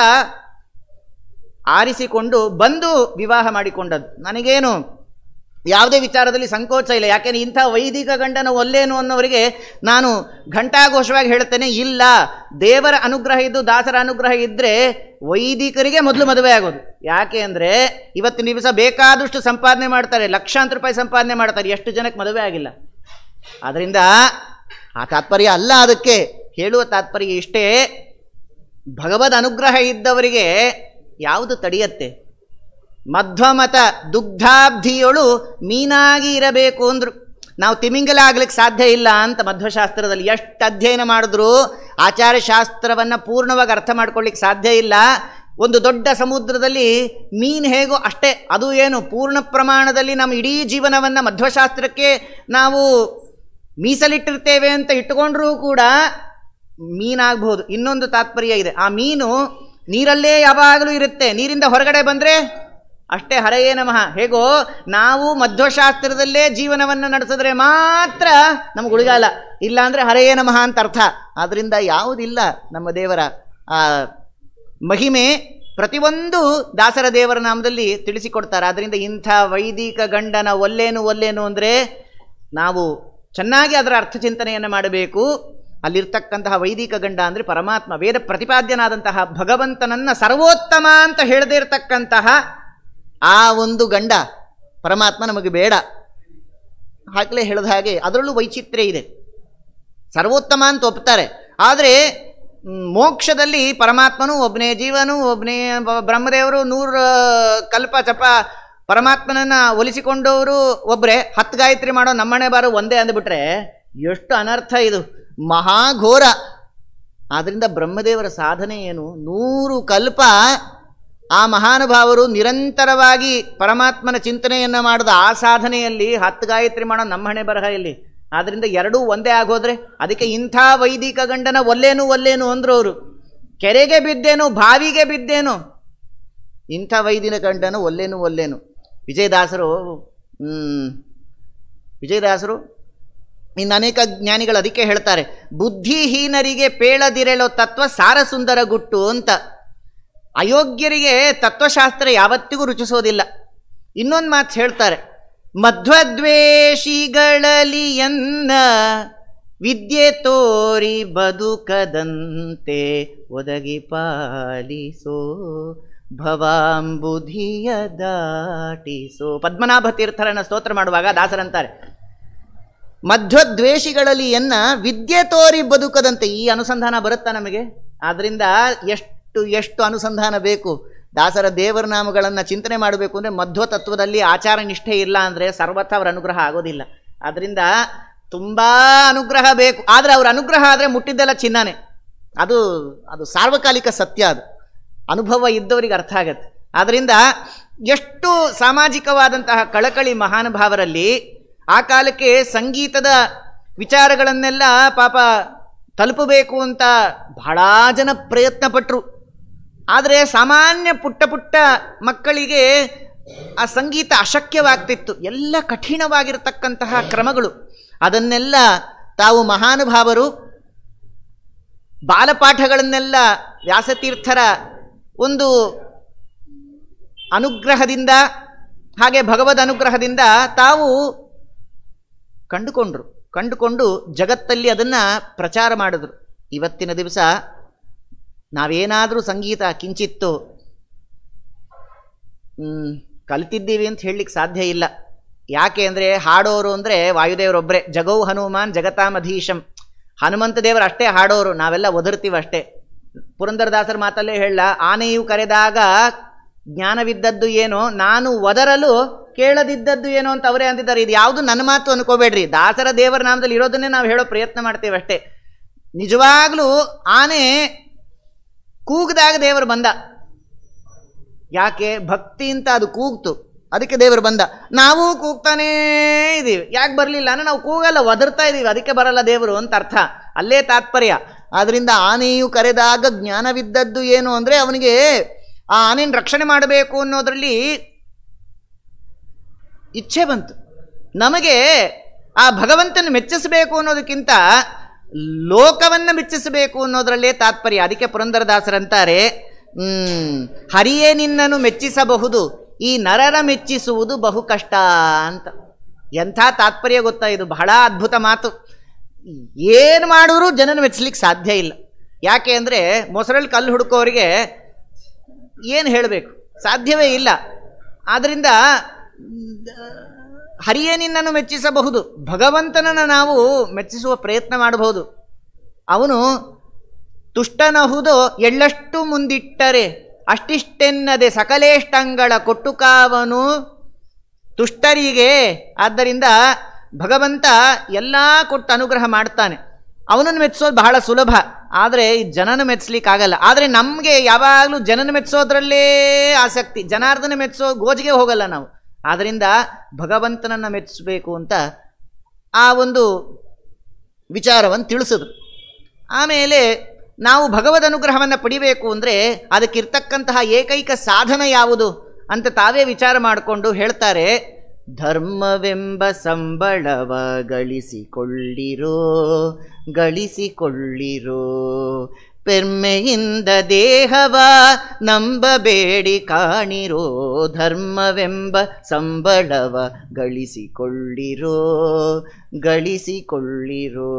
ಆರಿಸಿಕೊಂಡು ಬಂದು ವಿವಾಹ ಮಾಡಿಕೊಂಡದ್ದು ನನಗೇನು ಯಾವುದೇ ವಿಚಾರದಲ್ಲಿ ಸಂಕೋಚ ಇಲ್ಲ ಯಾಕೆಂದರೆ ಇಂಥ ವೈದಿಕ ಗಂಡನ ಒಲ್ಲೇನು ಅನ್ನೋರಿಗೆ ನಾನು ಘಂಟಾಘೋಷವಾಗಿ ಹೇಳ್ತೇನೆ ಇಲ್ಲ ದೇವರ ಅನುಗ್ರಹ ಇದ್ದು ದಾಸರ ಅನುಗ್ರಹ ಇದ್ದರೆ ವೈದಿಕರಿಗೆ ಮೊದಲು ಮದುವೆ ಆಗೋದು ಯಾಕೆ ಅಂದರೆ ಇವತ್ತಿನ ದಿವಸ ಬೇಕಾದಷ್ಟು ಸಂಪಾದನೆ ಮಾಡ್ತಾರೆ ಲಕ್ಷಾಂತರ ರೂಪಾಯಿ ಸಂಪಾದನೆ ಮಾಡ್ತಾರೆ ಎಷ್ಟು ಜನಕ್ಕೆ ಮದುವೆ ಆಗಿಲ್ಲ ಆದ್ದರಿಂದ ಆ ತಾತ್ಪರ್ಯ ಅಲ್ಲ ಅದಕ್ಕೆ ಹೇಳುವ ತಾತ್ಪರ್ಯ ಇಷ್ಟೇ ಭಗವದ್ ಅನುಗ್ರಹ ಇದ್ದವರಿಗೆ ಯಾವುದು ತಡೆಯತ್ತೆ ಮಧ್ವಮತ ದುಗ್ಧಾಬ್ಧಿಯೊಳು ಮೀನಾಗಿ ಇರಬೇಕು ಅಂದರು ನಾವು ತಿಮಿಂಗಲ ಆಗ್ಲಿಕ್ಕೆ ಸಾಧ್ಯ ಇಲ್ಲ ಅಂತ ಮಧ್ವಶಾಸ್ತ್ರದಲ್ಲಿ ಎಷ್ಟು ಅಧ್ಯಯನ ಮಾಡಿದ್ರು ಆಚಾರ್ಯಶಾಸ್ತ್ರವನ್ನು ಪೂರ್ಣವಾಗಿ ಅರ್ಥ ಮಾಡ್ಕೊಳ್ಳಿಕ್ಕೆ ಸಾಧ್ಯ ಇಲ್ಲ ಒಂದು ದೊಡ್ಡ ಸಮುದ್ರದಲ್ಲಿ ಮೀನು ಹೇಗೋ ಅಷ್ಟೇ ಅದು ಏನು ಪೂರ್ಣ ಪ್ರಮಾಣದಲ್ಲಿ ನಮ್ಮ ಇಡೀ ಜೀವನವನ್ನು ಮಧ್ವಶಾಸ್ತ್ರಕ್ಕೆ ನಾವು ಮೀಸಲಿಟ್ಟಿರ್ತೇವೆ ಅಂತ ಇಟ್ಟುಕೊಂಡ್ರೂ ಕೂಡ ಮೀನಾಗಬಹುದು ಇನ್ನೊಂದು ತಾತ್ಪರ್ಯ ಇದೆ ಆ ಮೀನು ನೀರಲ್ಲೇ ಯಾವಾಗಲೂ ಇರುತ್ತೆ ನೀರಿಂದ ಹೊರಗಡೆ ಬಂದರೆ ಅಷ್ಟೇ ಹರೆಯೇ ನಮಃ ಹೇಗೋ ನಾವು ಮಧ್ವಶಾಸ್ತ್ರದಲ್ಲೇ ಜೀವನವನ್ನು ನಡೆಸಿದ್ರೆ ಮಾತ್ರ ನಮ್ಗೆ ಉಳಿಗಾಲ ಇಲ್ಲ ಹರೆಯೇ ನಮಃ ಅಂತ ಅರ್ಥ ಆದ್ದರಿಂದ ಯಾವುದಿಲ್ಲ ನಮ್ಮ ದೇವರ ಆ ಮಹಿಮೆ ಪ್ರತಿಯೊಂದು ದಾಸರ ದೇವರ ನಾಮದಲ್ಲಿ ತಿಳಿಸಿಕೊಡ್ತಾರೆ ಆದ್ದರಿಂದ ಇಂಥ ವೈದಿಕ ಗಂಡನ ಒಲ್ಲೇನು ಒಲ್ಲೇನು ಅಂದರೆ ನಾವು ಚೆನ್ನಾಗಿ ಅದರ ಅರ್ಥ ಚಿಂತನೆಯನ್ನು ಮಾಡಬೇಕು ಅಲ್ಲಿರ್ತಕ್ಕಂತಹ ವೈದಿಕ ಗಂಡ ಅಂದರೆ ಪರಮಾತ್ಮ ವೇದ ಪ್ರತಿಪಾದ್ಯನಾದಂತಹ ಭಗವಂತನನ್ನು ಸರ್ವೋತ್ತಮ ಅಂತ ಹೇಳದೇ ಇರತಕ್ಕಂತಹ ಆ ಒಂದು ಗಂಡ ಪರಮಾತ್ಮ ನಮಗೆ ಬೇಡ ಹಾಗಲೇ ಹೇಳಿದ ಹಾಗೆ ಅದರಲ್ಲೂ ವೈಚಿತ್ರ್ಯ ಇದೆ ಸರ್ವೋತ್ತಮ ಅಂತ ಒಪ್ತಾರೆ ಆದರೆ ಮೋಕ್ಷದಲ್ಲಿ ಪರಮಾತ್ಮನೂ ಒಬ್ಬನೇ ಜೀವನು ಒಬ್ಬನೇ ಬ್ರಹ್ಮದೇವರು ನೂರು ಕಲ್ಪ ಚಪ ಪರಮಾತ್ಮನನ್ನು ಒಲಿಸಿಕೊಂಡವರು ಒಬ್ಬರೇ ಹತ್ತು ಗಾಯತ್ರಿ ಮಾಡೋ ನಮ್ಮನೆ ಬಾರು ಒಂದೇ ಅಂದ್ಬಿಟ್ರೆ ಎಷ್ಟು ಅನರ್ಥ ಇದು ಮಹಾಘೋರ ಆದ್ದರಿಂದ ಬ್ರಹ್ಮದೇವರ ಸಾಧನೆ ಏನು ನೂರು ಕಲ್ಪ ಆ ಮಹಾನುಭಾವರು ನಿರಂತರವಾಗಿ ಪರಮಾತ್ಮನ ಚಿಂತನೆಯನ್ನು ಮಾಡಿದ ಆ ಸಾಧನೆಯಲ್ಲಿ ಹತ್ತು ಗಾಯತ್ರಿ ಮಾಡೋ ನಮ್ಮ ಹಣೆ ಬರಹ ಇಲ್ಲಿ ಆದ್ದರಿಂದ ಎರಡೂ ಒಂದೇ ಆಗೋದ್ರೆ ಅದಕ್ಕೆ ಇಂಥ ವೈದಿಕ ಗಂಡನ ಒಲ್ಲೇನು ಒಲ್ಲೇನು ಅಂದ್ರು ಅವರು ಕೆರೆಗೆ ಬಿದ್ದೇನು ಬಾವಿಗೆ ಬಿದ್ದೇನು ಇಂಥ ವೈದಿನ ಗಂಡನ ಒಲ್ಲೇನು ಒಲ್ಲೇನು ವಿಜಯದಾಸರು ವಿಜಯದಾಸರು ಇನ್ನು ಅನೇಕ ಜ್ಞಾನಿಗಳು ಅದಕ್ಕೆ ಹೇಳ್ತಾರೆ ಬುದ್ಧಿಹೀನರಿಗೆ ಪೇಳದಿರಲೋ ತತ್ವ ಸಾರಸುಂದರ ಗುಟ್ಟು ಅಂತ ಅಯೋಗ್ಯರಿಗೆ ತತ್ವಶಾಸ್ತ್ರ ಯಾವತ್ತಿಗೂ ರುಚಿಸೋದಿಲ್ಲ ಇನ್ನೊಂದು ಮಾತು ಹೇಳ್ತಾರೆ ಮಧ್ವದ್ವೇಷಿಗಳಲಿಯನ್ನ ವಿದ್ಯೆ ತೋರಿ ಬದುಕದಂತೆ ಒದಗಿ ಪಾಲಿಸೋ ಭವಾಂಬುಧಿಯ ದಾಟಿಸೋ ಪದ್ಮನಾಭ ತೀರ್ಥರನ್ನ ಸ್ತೋತ್ರ ಮಾಡುವಾಗ ದಾಸರಂತಾರೆ ಎನ್ನ ವಿದ್ಯೆ ತೋರಿ ಬದುಕದಂತೆ ಈ ಅನುಸಂಧಾನ ಬರುತ್ತಾ ನಮಗೆ ಆದ್ದರಿಂದ ಎಷ್ಟು ಎಷ್ಟು ಅನುಸಂಧಾನ ಬೇಕು ದಾಸರ ದೇವರ ನಾಮಗಳನ್ನು ಚಿಂತನೆ ಮಾಡಬೇಕು ಅಂದರೆ ಮಧ್ವ ತತ್ವದಲ್ಲಿ ಆಚಾರ ನಿಷ್ಠೆ ಇಲ್ಲ ಅಂದರೆ ಸರ್ವಥ ಅವರ ಅನುಗ್ರಹ ಆಗೋದಿಲ್ಲ ಆದ್ದರಿಂದ ತುಂಬ ಅನುಗ್ರಹ ಬೇಕು ಆದರೆ ಅವರ ಅನುಗ್ರಹ ಆದರೆ ಮುಟ್ಟಿದ್ದೆಲ್ಲ ಚಿನ್ನಾನೆ ಅದು ಅದು ಸಾರ್ವಕಾಲಿಕ ಸತ್ಯ ಅದು ಅನುಭವ ಇದ್ದವರಿಗೆ ಅರ್ಥ ಆಗತ್ತೆ ಆದ್ದರಿಂದ ಎಷ್ಟು ಸಾಮಾಜಿಕವಾದಂತಹ ಕಳಕಳಿ ಮಹಾನುಭಾವರಲ್ಲಿ ಆ ಕಾಲಕ್ಕೆ ಸಂಗೀತದ ವಿಚಾರಗಳನ್ನೆಲ್ಲ ಪಾಪ ತಲುಪಬೇಕು ಅಂತ ಬಹಳ ಜನ ಪ್ರಯತ್ನ ಪಟ್ಟರು ಆದರೆ ಸಾಮಾನ್ಯ ಪುಟ್ಟ ಪುಟ್ಟ ಮಕ್ಕಳಿಗೆ ಆ ಸಂಗೀತ ಅಶಕ್ಯವಾಗ್ತಿತ್ತು ಎಲ್ಲ ಕಠಿಣವಾಗಿರತಕ್ಕಂತಹ ಕ್ರಮಗಳು ಅದನ್ನೆಲ್ಲ ತಾವು ಮಹಾನುಭಾವರು ಬಾಲಪಾಠಗಳನ್ನೆಲ್ಲ ವ್ಯಾಸತೀರ್ಥರ ಒಂದು ಅನುಗ್ರಹದಿಂದ ಹಾಗೆ ಭಗವದ್ ಅನುಗ್ರಹದಿಂದ ತಾವು ಕಂಡುಕೊಂಡ್ರು ಕಂಡುಕೊಂಡು ಜಗತ್ತಲ್ಲಿ ಅದನ್ನು ಪ್ರಚಾರ ಮಾಡಿದ್ರು ಇವತ್ತಿನ ದಿವಸ ನಾವೇನಾದರೂ ಸಂಗೀತ ಕಿಂಚಿತ್ತು ಕಲಿತಿದ್ದೀವಿ ಅಂತ ಹೇಳಲಿಕ್ಕೆ ಸಾಧ್ಯ ಇಲ್ಲ ಯಾಕೆ ಅಂದರೆ ಹಾಡೋರು ಅಂದರೆ ವಾಯುದೇವರೊಬ್ಬರೇ ಜಗೌ ಹನುಮಾನ್ ಜಗತಾಮಧೀಶಂ ಹನುಮಂತ ದೇವರು ಅಷ್ಟೇ ಹಾಡೋರು ನಾವೆಲ್ಲ ಒದರ್ತೀವಷ್ಟೇ ಅಷ್ಟೇ ಪುರಂದರದಾಸರ ಮಾತಲ್ಲೇ ಹೇಳಲ್ಲ ಆನೆಯು ಕರೆದಾಗ ಜ್ಞಾನವಿದ್ದದ್ದು ಏನು ನಾನು ಒದರಲು ಕೇಳದಿದ್ದದ್ದು ಏನು ಅಂತ ಅವರೇ ಅಂದಿದ್ದಾರೆ ಇದು ಯಾವುದು ನನ್ನ ಮಾತು ಅನ್ಕೋಬೇಡ್ರಿ ದಾಸರ ದೇವರ ನಾಮದಲ್ಲಿ ಇರೋದನ್ನೇ ನಾವು ಹೇಳೋ ಪ್ರಯತ್ನ ಮಾಡ್ತೇವೆ ಅಷ್ಟೇ ನಿಜವಾಗ್ಲೂ ಆನೆ ಕೂಗಿದಾಗ ದೇವರು ಬಂದ ಯಾಕೆ ಭಕ್ತಿ ಅಂತ ಅದು ಕೂಗ್ತು ಅದಕ್ಕೆ ದೇವರು ಬಂದ ನಾವು ಕೂಗ್ತಾನೇ ಇದ್ದೀವಿ ಯಾಕೆ ಬರಲಿಲ್ಲ ಅಂದರೆ ನಾವು ಕೂಗಲ್ಲ ಒದರ್ತಾ ಇದ್ದೀವಿ ಅದಕ್ಕೆ ಬರಲ್ಲ ದೇವರು ಅಂತ ಅರ್ಥ ಅಲ್ಲೇ ತಾತ್ಪರ್ಯ ಆದ್ರಿಂದ ಆನೆಯು ಕರೆದಾಗ ಜ್ಞಾನವಿದ್ದದ್ದು ಏನು ಅಂದರೆ ಅವನಿಗೆ ಆ ಆನೆಯನ್ನು ರಕ್ಷಣೆ ಮಾಡಬೇಕು ಅನ್ನೋದರಲ್ಲಿ ಇಚ್ಛೆ ಬಂತು ನಮಗೆ ಆ ಭಗವಂತನ ಮೆಚ್ಚಿಸಬೇಕು ಅನ್ನೋದಕ್ಕಿಂತ ಲೋಕವನ್ನು ಮೆಚ್ಚಿಸಬೇಕು ಅನ್ನೋದರಲ್ಲೇ ತಾತ್ಪರ್ಯ ಅದಕ್ಕೆ ಪುರಂದರದಾಸರಂತಾರೆ ಹರಿಯೇ ನಿನ್ನನ್ನು ಮೆಚ್ಚಿಸಬಹುದು ಈ ನರರ ಮೆಚ್ಚಿಸುವುದು ಬಹು ಕಷ್ಟ ಅಂತ ಎಂಥ ತಾತ್ಪರ್ಯ ಗೊತ್ತಾ ಇದು ಬಹಳ ಅದ್ಭುತ ಮಾತು ಏನು ಮಾಡಿದ್ರೂ ಜನನ ಮೆಚ್ಚಲಿಕ್ಕೆ ಸಾಧ್ಯ ಇಲ್ಲ ಯಾಕೆ ಅಂದರೆ ಮೊಸರಲ್ಲಿ ಕಲ್ಲು ಹುಡುಕೋರಿಗೆ ಏನು ಹೇಳಬೇಕು ಸಾಧ್ಯವೇ ಇಲ್ಲ ಆದ್ದರಿಂದ ಹರಿಯೇ ನಿನ್ನನ್ನು ಮೆಚ್ಚಿಸಬಹುದು ಭಗವಂತನನ್ನು ನಾವು ಮೆಚ್ಚಿಸುವ ಪ್ರಯತ್ನ ಮಾಡಬಹುದು ಅವನು ತುಷ್ಟನಹುದು ಎಳ್ಳಷ್ಟು ಮುಂದಿಟ್ಟರೆ ಅಷ್ಟಿಷ್ಟೆನ್ನದೆ ಸಕಲೇಷ್ಟಂಗಳ ಕೊಟ್ಟುಕಾವನು ತುಷ್ಟರಿಗೆ ಆದ್ದರಿಂದ ಭಗವಂತ ಎಲ್ಲ ಕೊಟ್ಟು ಅನುಗ್ರಹ ಮಾಡ್ತಾನೆ ಅವನನ್ನು ಮೆಚ್ಚಿಸೋದು ಬಹಳ ಸುಲಭ ಆದರೆ ಜನನ ಆಗಲ್ಲ ಆದರೆ ನಮಗೆ ಯಾವಾಗಲೂ ಜನನ ಮೆಚ್ಚೋದ್ರಲ್ಲೇ ಆಸಕ್ತಿ ಜನಾರ್ದನ ಮೆಚ್ಚೋ ಗೋಜಿಗೆ ಹೋಗಲ್ಲ ನಾವು ಆದ್ದರಿಂದ ಭಗವಂತನನ್ನು ಮೆಚ್ಚಿಸಬೇಕು ಅಂತ ಆ ಒಂದು ವಿಚಾರವನ್ನು ತಿಳಿಸಿದ್ರು ಆಮೇಲೆ ನಾವು ಭಗವದ್ ಅನುಗ್ರಹವನ್ನು ಪಡಿಬೇಕು ಅಂದರೆ ಅದಕ್ಕಿರ್ತಕ್ಕಂತಹ ಏಕೈಕ ಸಾಧನ ಯಾವುದು ಅಂತ ತಾವೇ ವಿಚಾರ ಮಾಡಿಕೊಂಡು ಹೇಳ್ತಾರೆ ಧರ್ಮವೆಂಬ ಸಂಬಳವ ಗಳಿಸಿಕೊಳ್ಳಿರೋ ಗಳಿಸಿಕೊಳ್ಳಿರೋ ಪೆರ್ಮೆಯಿಂದ ದೇಹವ ನಂಬಬೇಡಿ ಕಾಣಿರೋ ಧರ್ಮವೆಂಬ ಸಂಬಳವ ಗಳಿಸಿಕೊಳ್ಳಿರೋ ಗಳಿಸಿಕೊಳ್ಳಿರೋ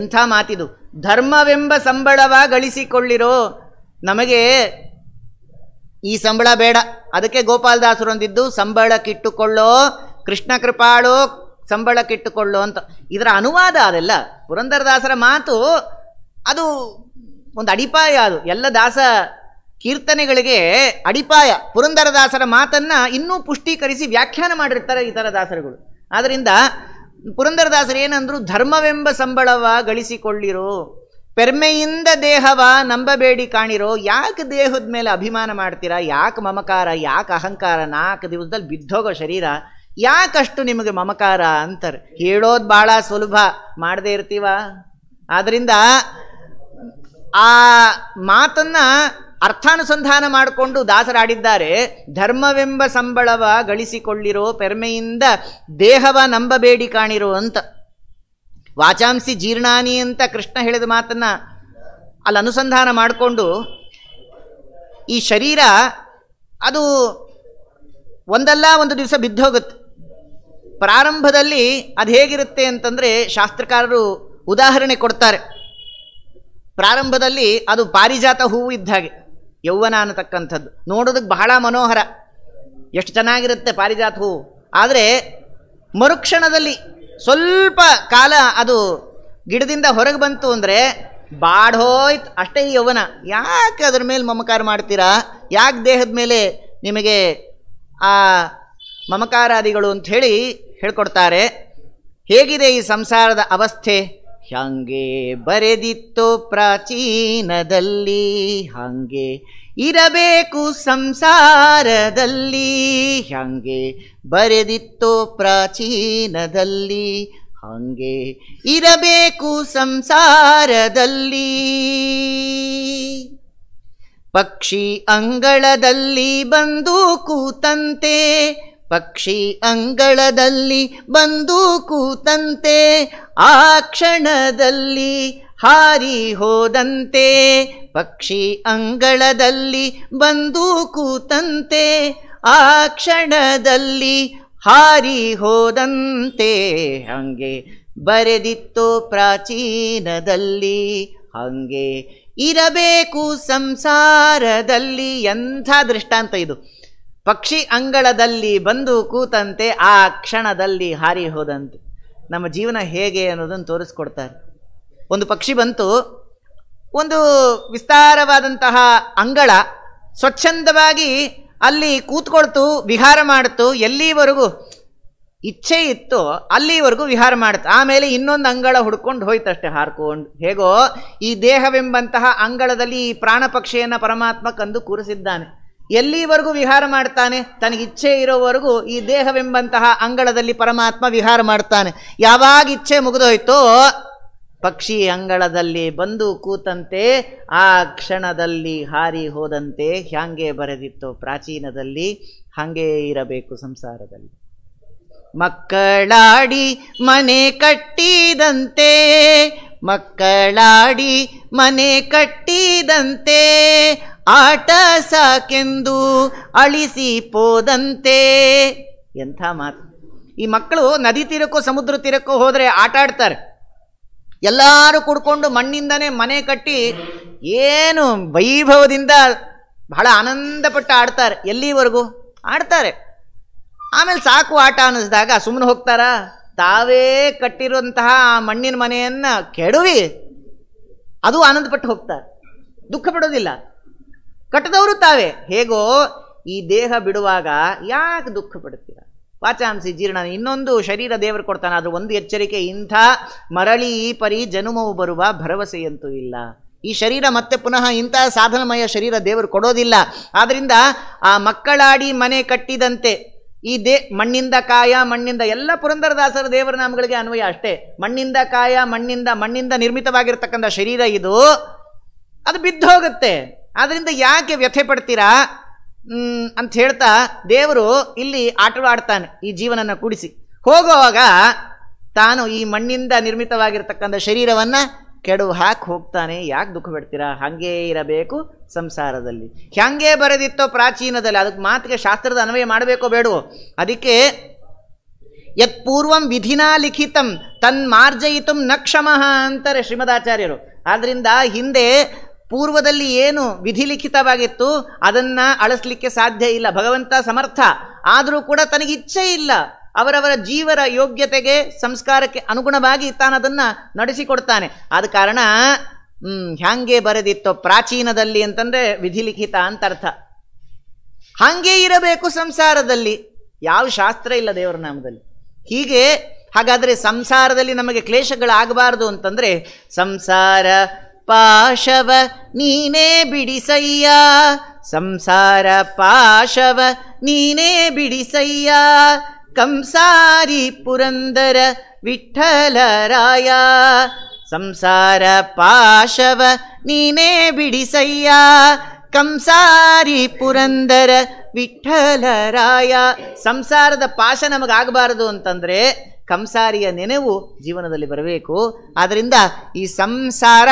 ಎಂಥ ಮಾತಿದು ಧರ್ಮವೆಂಬ ಸಂಬಳವ ಗಳಿಸಿಕೊಳ್ಳಿರೋ ನಮಗೆ ಈ ಸಂಬಳ ಬೇಡ ಅದಕ್ಕೆ ಗೋಪಾಲದಾಸರೊಂದಿದ್ದು ಸಂಬಳಕ್ಕಿಟ್ಟುಕೊಳ್ಳೋ ಕೃಷ್ಣ ಕೃಪಾಳು ಸಂಬಳಕ್ಕಿಟ್ಟುಕೊಳ್ಳೋ ಅಂತ ಇದರ ಅನುವಾದ ಅದೆಲ್ಲ ಪುರಂದರದಾಸರ ಮಾತು ಅದು ಒಂದು ಅಡಿಪಾಯ ಅದು ಎಲ್ಲ ದಾಸ ಕೀರ್ತನೆಗಳಿಗೆ ಅಡಿಪಾಯ ಪುರಂದರದಾಸರ ಮಾತನ್ನು ಇನ್ನೂ ಪುಷ್ಟೀಕರಿಸಿ ವ್ಯಾಖ್ಯಾನ ಮಾಡಿರ್ತಾರೆ ಥರ ದಾಸರುಗಳು ಆದ್ದರಿಂದ ಪುರಂದರದಾಸರು ಏನಂದರು ಧರ್ಮವೆಂಬ ಸಂಬಳವ ಗಳಿಸಿಕೊಳ್ಳಿರು ಪೆರ್ಮೆಯಿಂದ ದೇಹವ ನಂಬಬೇಡಿ ಕಾಣಿರೋ ಯಾಕೆ ದೇಹದ ಮೇಲೆ ಅಭಿಮಾನ ಮಾಡ್ತೀರಾ ಯಾಕೆ ಮಮಕಾರ ಯಾಕೆ ಅಹಂಕಾರ ನಾಲ್ಕು ದಿವಸದಲ್ಲಿ ಬಿದ್ದೋಗೋ ಶರೀರ ಯಾಕಷ್ಟು ನಿಮಗೆ ಮಮಕಾರ ಅಂತಾರೆ ಹೇಳೋದು ಭಾಳ ಸುಲಭ ಮಾಡದೇ ಇರ್ತೀವ ಆದ್ದರಿಂದ ಆ ಮಾತನ್ನು ಅರ್ಥಾನುಸಂಧಾನ ಮಾಡಿಕೊಂಡು ದಾಸರಾಡಿದ್ದಾರೆ ಧರ್ಮವೆಂಬ ಸಂಬಳವ ಗಳಿಸಿಕೊಳ್ಳಿರೋ ಪೆರ್ಮೆಯಿಂದ ದೇಹವ ನಂಬಬೇಡಿ ಕಾಣಿರೋ ಅಂತ ವಾಚಾಂಸಿ ಜೀರ್ಣಾನಿ ಅಂತ ಕೃಷ್ಣ ಹೇಳಿದ ಮಾತನ್ನು ಅಲ್ಲಿ ಅನುಸಂಧಾನ ಮಾಡಿಕೊಂಡು ಈ ಶರೀರ ಅದು ಒಂದಲ್ಲ ಒಂದು ದಿವಸ ಬಿದ್ದೋಗುತ್ತೆ ಪ್ರಾರಂಭದಲ್ಲಿ ಅದು ಹೇಗಿರುತ್ತೆ ಅಂತಂದರೆ ಶಾಸ್ತ್ರಕಾರರು ಉದಾಹರಣೆ ಕೊಡ್ತಾರೆ ಪ್ರಾರಂಭದಲ್ಲಿ ಅದು ಪಾರಿಜಾತ ಹೂವು ಇದ್ದ ಹಾಗೆ ಯೌವನ ಅನ್ನತಕ್ಕಂಥದ್ದು ನೋಡೋದಕ್ಕೆ ಬಹಳ ಮನೋಹರ ಎಷ್ಟು ಚೆನ್ನಾಗಿರುತ್ತೆ ಪಾರಿಜಾತ ಹೂವು ಆದರೆ ಮರುಕ್ಷಣದಲ್ಲಿ ಸ್ವಲ್ಪ ಕಾಲ ಅದು ಗಿಡದಿಂದ ಹೊರಗೆ ಬಂತು ಅಂದರೆ ಬಾಡ್ಹೋಯ್ತು ಅಷ್ಟೇ ಈ ಯೌವನ ಯಾಕೆ ಅದ್ರ ಮೇಲೆ ಮಮಕಾರ ಮಾಡ್ತೀರಾ ಯಾಕೆ ದೇಹದ ಮೇಲೆ ನಿಮಗೆ ಆ ಮಮಕಾರಾದಿಗಳು ಅಂಥೇಳಿ ಹೇಳ್ಕೊಡ್ತಾರೆ ಹೇಗಿದೆ ಈ ಸಂಸಾರದ ಅವಸ್ಥೆ ಹಂಗೆ ಬರೆದಿತ್ತು ಪ್ರಾಚೀನದಲ್ಲಿ ಹಂಗೆ ಇರಬೇಕು ಸಂಸಾರದಲ್ಲಿ ಹಂಗೆ ಬರೆದಿತ್ತು ಪ್ರಾಚೀನದಲ್ಲಿ ಹಂಗೆ ಇರಬೇಕು ಸಂಸಾರದಲ್ಲಿ ಪಕ್ಷಿ ಅಂಗಳದಲ್ಲಿ ಬಂದು ಕೂತಂತೆ ಪಕ್ಷಿ ಅಂಗಳದಲ್ಲಿ ಬಂದು ಕೂತಂತೆ ಆ ಕ್ಷಣದಲ್ಲಿ ಹಾರಿ ಹೋದಂತೆ ಪಕ್ಷಿ ಅಂಗಳದಲ್ಲಿ ಬಂದು ಕೂತಂತೆ ಆ ಕ್ಷಣದಲ್ಲಿ ಹಾರಿ ಹೋದಂತೆ ಹಂಗೆ ಬರೆದಿತ್ತು ಪ್ರಾಚೀನದಲ್ಲಿ ಹಂಗೆ ಇರಬೇಕು ಸಂಸಾರದಲ್ಲಿ ಎಂಥ ದೃಷ್ಟಾಂತ ಇದು ಪಕ್ಷಿ ಅಂಗಳದಲ್ಲಿ ಬಂದು ಕೂತಂತೆ ಆ ಕ್ಷಣದಲ್ಲಿ ಹಾರಿ ಹೋದಂತೆ ನಮ್ಮ ಜೀವನ ಹೇಗೆ ಅನ್ನೋದನ್ನು ತೋರಿಸ್ಕೊಡ್ತಾರೆ ಒಂದು ಪಕ್ಷಿ ಬಂತು ಒಂದು ವಿಸ್ತಾರವಾದಂತಹ ಅಂಗಳ ಸ್ವಚ್ಛಂದವಾಗಿ ಅಲ್ಲಿ ಕೂತ್ಕೊಳ್ತು ವಿಹಾರ ಮಾಡ್ತು ಎಲ್ಲಿವರೆಗೂ ಇಚ್ಛೆ ಇತ್ತು ಅಲ್ಲಿವರೆಗೂ ವಿಹಾರ ಮಾಡ್ತು ಆಮೇಲೆ ಇನ್ನೊಂದು ಅಂಗಳ ಹುಡ್ಕೊಂಡು ಹೋಯ್ತಷ್ಟೆ ಹಾರ್ಕೊಂಡು ಹೇಗೋ ಈ ದೇಹವೆಂಬಂತಹ ಅಂಗಳದಲ್ಲಿ ಈ ಪ್ರಾಣ ಪಕ್ಷಿಯನ್ನು ಪರಮಾತ್ಮ ಕಂದು ಕೂರಿಸಿದ್ದಾನೆ ಎಲ್ಲಿವರೆಗೂ ವಿಹಾರ ಮಾಡ್ತಾನೆ ತನಗಿಚ್ಛೆ ಇರೋವರೆಗೂ ಈ ದೇಹವೆಂಬಂತಹ ಅಂಗಳದಲ್ಲಿ ಪರಮಾತ್ಮ ವಿಹಾರ ಮಾಡ್ತಾನೆ ಯಾವಾಗ ಇಚ್ಛೆ ಮುಗಿದೋಯ್ತೋ ಪಕ್ಷಿ ಅಂಗಳದಲ್ಲಿ ಬಂದು ಕೂತಂತೆ ಆ ಕ್ಷಣದಲ್ಲಿ ಹಾರಿ ಹೋದಂತೆ ಹ್ಯಾಂಗೆ ಬರೆದಿತ್ತು ಪ್ರಾಚೀನದಲ್ಲಿ ಹಂಗೆ ಇರಬೇಕು ಸಂಸಾರದಲ್ಲಿ ಮಕ್ಕಳಾಡಿ ಮನೆ ಕಟ್ಟಿದಂತೆ ಮಕ್ಕಳಾಡಿ ಮನೆ ಕಟ್ಟಿದಂತೆ ಆಟ ಸಾಕೆಂದು ಅಳಿಸಿ ಪೋದಂತೆ ಎಂಥ ಮಾತು ಈ ಮಕ್ಕಳು ನದಿ ತೀರಕ್ಕೋ ಸಮುದ್ರ ತೀರಕ್ಕೋ ಹೋದರೆ ಆಟ ಆಡ್ತಾರೆ ಎಲ್ಲರೂ ಕುಡ್ಕೊಂಡು ಮಣ್ಣಿಂದನೇ ಮನೆ ಕಟ್ಟಿ ಏನು ವೈಭವದಿಂದ ಬಹಳ ಆನಂದಪಟ್ಟು ಆಡ್ತಾರೆ ಎಲ್ಲಿವರೆಗೂ ಆಡ್ತಾರೆ ಆಮೇಲೆ ಸಾಕು ಆಟ ಅನ್ನಿಸಿದಾಗ ಸುಮ್ಮನೆ ಹೋಗ್ತಾರ ತಾವೇ ಕಟ್ಟಿರುವಂತಹ ಮಣ್ಣಿನ ಮನೆಯನ್ನು ಕೆಡುವಿ ಅದು ಆನಂದಪಟ್ಟು ಹೋಗ್ತಾರೆ ದುಃಖ ಪಡೋದಿಲ್ಲ ಕಟ್ಟದವರು ತಾವೇ ಹೇಗೋ ಈ ದೇಹ ಬಿಡುವಾಗ ಯಾಕೆ ದುಃಖ ಪಡುತ್ತೀರ ವಾಚಾಂಸಿ ಜೀರ್ಣ ಇನ್ನೊಂದು ಶರೀರ ದೇವರು ಕೊಡ್ತಾನೆ ಅದು ಒಂದು ಎಚ್ಚರಿಕೆ ಇಂಥ ಮರಳಿ ಈ ಪರಿ ಜನುಮವು ಬರುವ ಭರವಸೆಯಂತೂ ಇಲ್ಲ ಈ ಶರೀರ ಮತ್ತೆ ಪುನಃ ಇಂಥ ಸಾಧನಮಯ ಶರೀರ ದೇವರು ಕೊಡೋದಿಲ್ಲ ಆದ್ದರಿಂದ ಆ ಮಕ್ಕಳಾಡಿ ಮನೆ ಕಟ್ಟಿದಂತೆ ಈ ದೇ ಮಣ್ಣಿಂದ ಕಾಯ ಮಣ್ಣಿಂದ ಎಲ್ಲ ಪುರಂದರದಾಸರ ದೇವರ ನಾಮಗಳಿಗೆ ಅನ್ವಯ ಅಷ್ಟೇ ಮಣ್ಣಿಂದ ಕಾಯ ಮಣ್ಣಿಂದ ಮಣ್ಣಿಂದ ನಿರ್ಮಿತವಾಗಿರ್ತಕ್ಕಂಥ ಶರೀರ ಇದು ಅದು ಬಿದ್ದೋಗುತ್ತೆ ಆದ್ದರಿಂದ ಯಾಕೆ ವ್ಯಥೆ ಪಡ್ತೀರಾ ಅಂತ ಹೇಳ್ತಾ ದೇವರು ಇಲ್ಲಿ ಆಟವಾಡ್ತಾನೆ ಈ ಜೀವನನ ಕೂಡಿಸಿ ಹೋಗುವಾಗ ತಾನು ಈ ಮಣ್ಣಿಂದ ನಿರ್ಮಿತವಾಗಿರ್ತಕ್ಕಂಥ ಶರೀರವನ್ನು ಕೆಡು ಹಾಕಿ ಹೋಗ್ತಾನೆ ಯಾಕೆ ದುಃಖ ಬಿಡ್ತೀರಾ ಹಾಗೇ ಇರಬೇಕು ಸಂಸಾರದಲ್ಲಿ ಹ್ಯಾಂಗೆ ಬರೆದಿತ್ತೋ ಪ್ರಾಚೀನದಲ್ಲಿ ಅದಕ್ಕೆ ಮಾತಿಗೆ ಶಾಸ್ತ್ರದ ಅನ್ವಯ ಮಾಡಬೇಕೋ ಬೇಡವೋ ಅದಕ್ಕೆ ಪೂರ್ವಂ ವಿಧಿನಾ ಲಿಖಿತಂ ತನ್ ಮಾರ್ಜಯಿತು ನ ಕ್ಷಮಃ ಅಂತಾರೆ ಶ್ರೀಮದಾಚಾರ್ಯರು ಆದ್ದರಿಂದ ಹಿಂದೆ ಪೂರ್ವದಲ್ಲಿ ಏನು ವಿಧಿಲಿಖಿತವಾಗಿತ್ತು ಅದನ್ನು ಅಳಿಸ್ಲಿಕ್ಕೆ ಸಾಧ್ಯ ಇಲ್ಲ ಭಗವಂತ ಸಮರ್ಥ ಆದರೂ ಕೂಡ ತನಗೆ ಇಚ್ಛೆ ಇಲ್ಲ ಅವರವರ ಜೀವರ ಯೋಗ್ಯತೆಗೆ ಸಂಸ್ಕಾರಕ್ಕೆ ಅನುಗುಣವಾಗಿ ತಾನದನ್ನು ನಡೆಸಿಕೊಡ್ತಾನೆ ಆದ ಕಾರಣ ಹ್ಯಾಂಗೆ ಬರೆದಿತ್ತು ಪ್ರಾಚೀನದಲ್ಲಿ ಅಂತಂದರೆ ವಿಧಿಲಿಖಿತ ಅಂತ ಅರ್ಥ ಹಾಗೆ ಇರಬೇಕು ಸಂಸಾರದಲ್ಲಿ ಯಾವ ಶಾಸ್ತ್ರ ಇಲ್ಲ ದೇವರ ನಾಮದಲ್ಲಿ ಹೀಗೆ ಹಾಗಾದರೆ ಸಂಸಾರದಲ್ಲಿ ನಮಗೆ ಕ್ಲೇಶಗಳಾಗಬಾರ್ದು ಅಂತಂದರೆ ಸಂಸಾರ ಪಾಶವ ನೀನೇ ಬಿಡಿಸಯ್ಯ ಸಂಸಾರ ಪಾಶವ ನೀನೇ ಬಿಡಿಸಯ್ಯ ಕಂಸಾರಿ ಪುರಂದರ ವಿಠಲರಾಯ ಸಂಸಾರ ಪಾಶವ ನೀನೇ ಬಿಡಿಸಯ್ಯ ಕಂಸಾರಿ ಪುರಂದರ ವಿಠಲರಾಯ ಸಂಸಾರದ ಪಾಶ ನಮಗಾಗಬಾರದು ಅಂತಂದರೆ ಕಂಸಾರಿಯ ನೆನವು ಜೀವನದಲ್ಲಿ ಬರಬೇಕು ಆದ್ದರಿಂದ ಈ ಸಂಸಾರ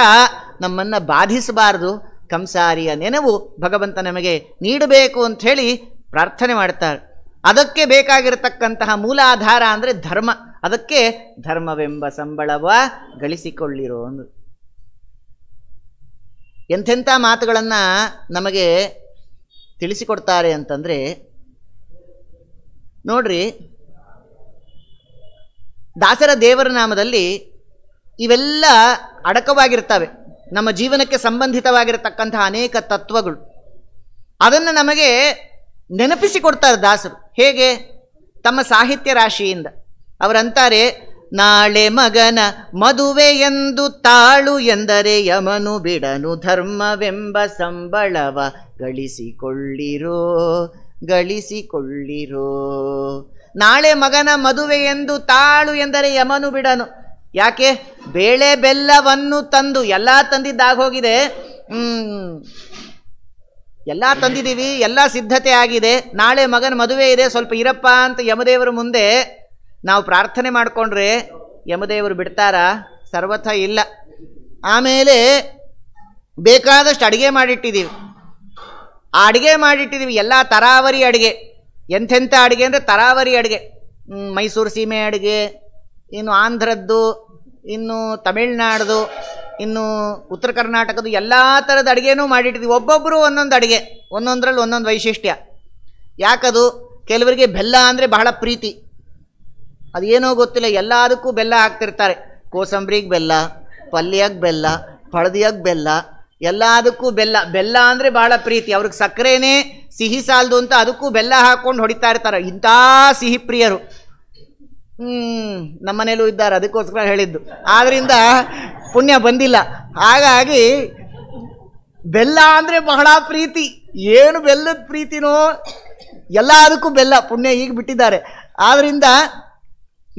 ನಮ್ಮನ್ನು ಬಾಧಿಸಬಾರದು ಕಂಸಾರಿಯ ನೆನವು ಭಗವಂತ ನಮಗೆ ನೀಡಬೇಕು ಅಂಥೇಳಿ ಪ್ರಾರ್ಥನೆ ಮಾಡ್ತಾರೆ ಅದಕ್ಕೆ ಬೇಕಾಗಿರತಕ್ಕಂತಹ ಮೂಲಾಧಾರ ಅಂದರೆ ಧರ್ಮ ಅದಕ್ಕೆ ಧರ್ಮವೆಂಬ ಸಂಬಳವ ಗಳಿಸಿಕೊಳ್ಳಿರೋ ಅಂದರು ಎಂಥೆಂಥ ಮಾತುಗಳನ್ನು ನಮಗೆ ತಿಳಿಸಿಕೊಡ್ತಾರೆ ಅಂತಂದರೆ ನೋಡ್ರಿ ದಾಸರ ದೇವರ ನಾಮದಲ್ಲಿ ಇವೆಲ್ಲ ಅಡಕವಾಗಿರ್ತವೆ ನಮ್ಮ ಜೀವನಕ್ಕೆ ಸಂಬಂಧಿತವಾಗಿರತಕ್ಕಂತಹ ಅನೇಕ ತತ್ವಗಳು ಅದನ್ನು ನಮಗೆ ನೆನಪಿಸಿಕೊಡ್ತಾರೆ ದಾಸರು ಹೇಗೆ ತಮ್ಮ ಸಾಹಿತ್ಯ ರಾಶಿಯಿಂದ ಅವರಂತಾರೆ ನಾಳೆ ಮಗನ ಮದುವೆ ಎಂದು ತಾಳು ಎಂದರೆ ಯಮನು ಬಿಡನು ಧರ್ಮವೆಂಬ ಸಂಬಳವ ಗಳಿಸಿಕೊಳ್ಳಿರೋ ಗಳಿಸಿಕೊಳ್ಳಿರೋ ನಾಳೆ ಮಗನ ಮದುವೆ ಎಂದು ತಾಳು ಎಂದರೆ ಯಮನು ಬಿಡನು ಯಾಕೆ ಬೇಳೆ ಬೆಲ್ಲವನ್ನು ತಂದು ಎಲ್ಲ ತಂದಿದ್ದಾಗೋಗಿದೆ ಎಲ್ಲ ತಂದಿದ್ದೀವಿ ಎಲ್ಲ ಸಿದ್ಧತೆ ಆಗಿದೆ ನಾಳೆ ಮಗನ ಮದುವೆ ಇದೆ ಸ್ವಲ್ಪ ಇರಪ್ಪ ಅಂತ ಯಮದೇವರ ಮುಂದೆ ನಾವು ಪ್ರಾರ್ಥನೆ ಮಾಡಿಕೊಂಡ್ರೆ ಯಮದೇವರು ಬಿಡ್ತಾರಾ ಸರ್ವಥ ಇಲ್ಲ ಆಮೇಲೆ ಬೇಕಾದಷ್ಟು ಅಡುಗೆ ಮಾಡಿಟ್ಟಿದ್ದೀವಿ ಆ ಅಡುಗೆ ಮಾಡಿಟ್ಟಿದ್ದೀವಿ ಎಲ್ಲ ತರಾವರಿ ಅಡುಗೆ ಎಂಥೆಂಥ ಅಡುಗೆ ಅಂದರೆ ತರಾವರಿ ಅಡುಗೆ ಮೈಸೂರು ಸೀಮೆ ಅಡುಗೆ ಇನ್ನು ಆಂಧ್ರದ್ದು ಇನ್ನು ತಮಿಳ್ನಾಡ್ದು ಇನ್ನು ಉತ್ತರ ಕರ್ನಾಟಕದ್ದು ಎಲ್ಲ ಥರದ ಅಡುಗೆನೂ ಮಾಡಿಟ್ಟಿದ್ವಿ ಒಬ್ಬೊಬ್ಬರು ಒಂದೊಂದು ಅಡುಗೆ ಒಂದೊಂದರಲ್ಲಿ ಒಂದೊಂದು ವೈಶಿಷ್ಟ್ಯ ಯಾಕದು ಕೆಲವರಿಗೆ ಬೆಲ್ಲ ಅಂದರೆ ಬಹಳ ಪ್ರೀತಿ ಅದೇನೋ ಗೊತ್ತಿಲ್ಲ ಎಲ್ಲದಕ್ಕೂ ಬೆಲ್ಲ ಹಾಕ್ತಿರ್ತಾರೆ ಕೋಸಂಬ್ರಿಗೆ ಬೆಲ್ಲ ಪಲ್ಯಕ್ಕೆ ಬೆಲ್ಲ ಪಳದಿಯಾಗ ಬೆಲ್ಲ ಎಲ್ಲದಕ್ಕೂ ಬೆಲ್ಲ ಬೆಲ್ಲ ಅಂದರೆ ಭಾಳ ಪ್ರೀತಿ ಅವ್ರಿಗೆ ಸಕ್ಕರೆನೇ ಸಿಹಿ ಸಾಲದು ಅಂತ ಅದಕ್ಕೂ ಬೆಲ್ಲ ಹಾಕ್ಕೊಂಡು ಹೊಡಿತಾ ಇರ್ತಾರೆ ಇಂಥ ಸಿಹಿ ಪ್ರಿಯರು ಹ್ಞೂ ನಮ್ಮನೇಲೂ ಇದ್ದಾರೆ ಅದಕ್ಕೋಸ್ಕರ ಹೇಳಿದ್ದು ಆದ್ದರಿಂದ ಪುಣ್ಯ ಬಂದಿಲ್ಲ ಹಾಗಾಗಿ ಬೆಲ್ಲ ಅಂದರೆ ಬಹಳ ಪ್ರೀತಿ ಏನು ಬೆಲ್ಲದ ಪ್ರೀತಿನೋ ಎಲ್ಲ ಅದಕ್ಕೂ ಬೆಲ್ಲ ಪುಣ್ಯ ಈಗ ಬಿಟ್ಟಿದ್ದಾರೆ ಆದ್ದರಿಂದ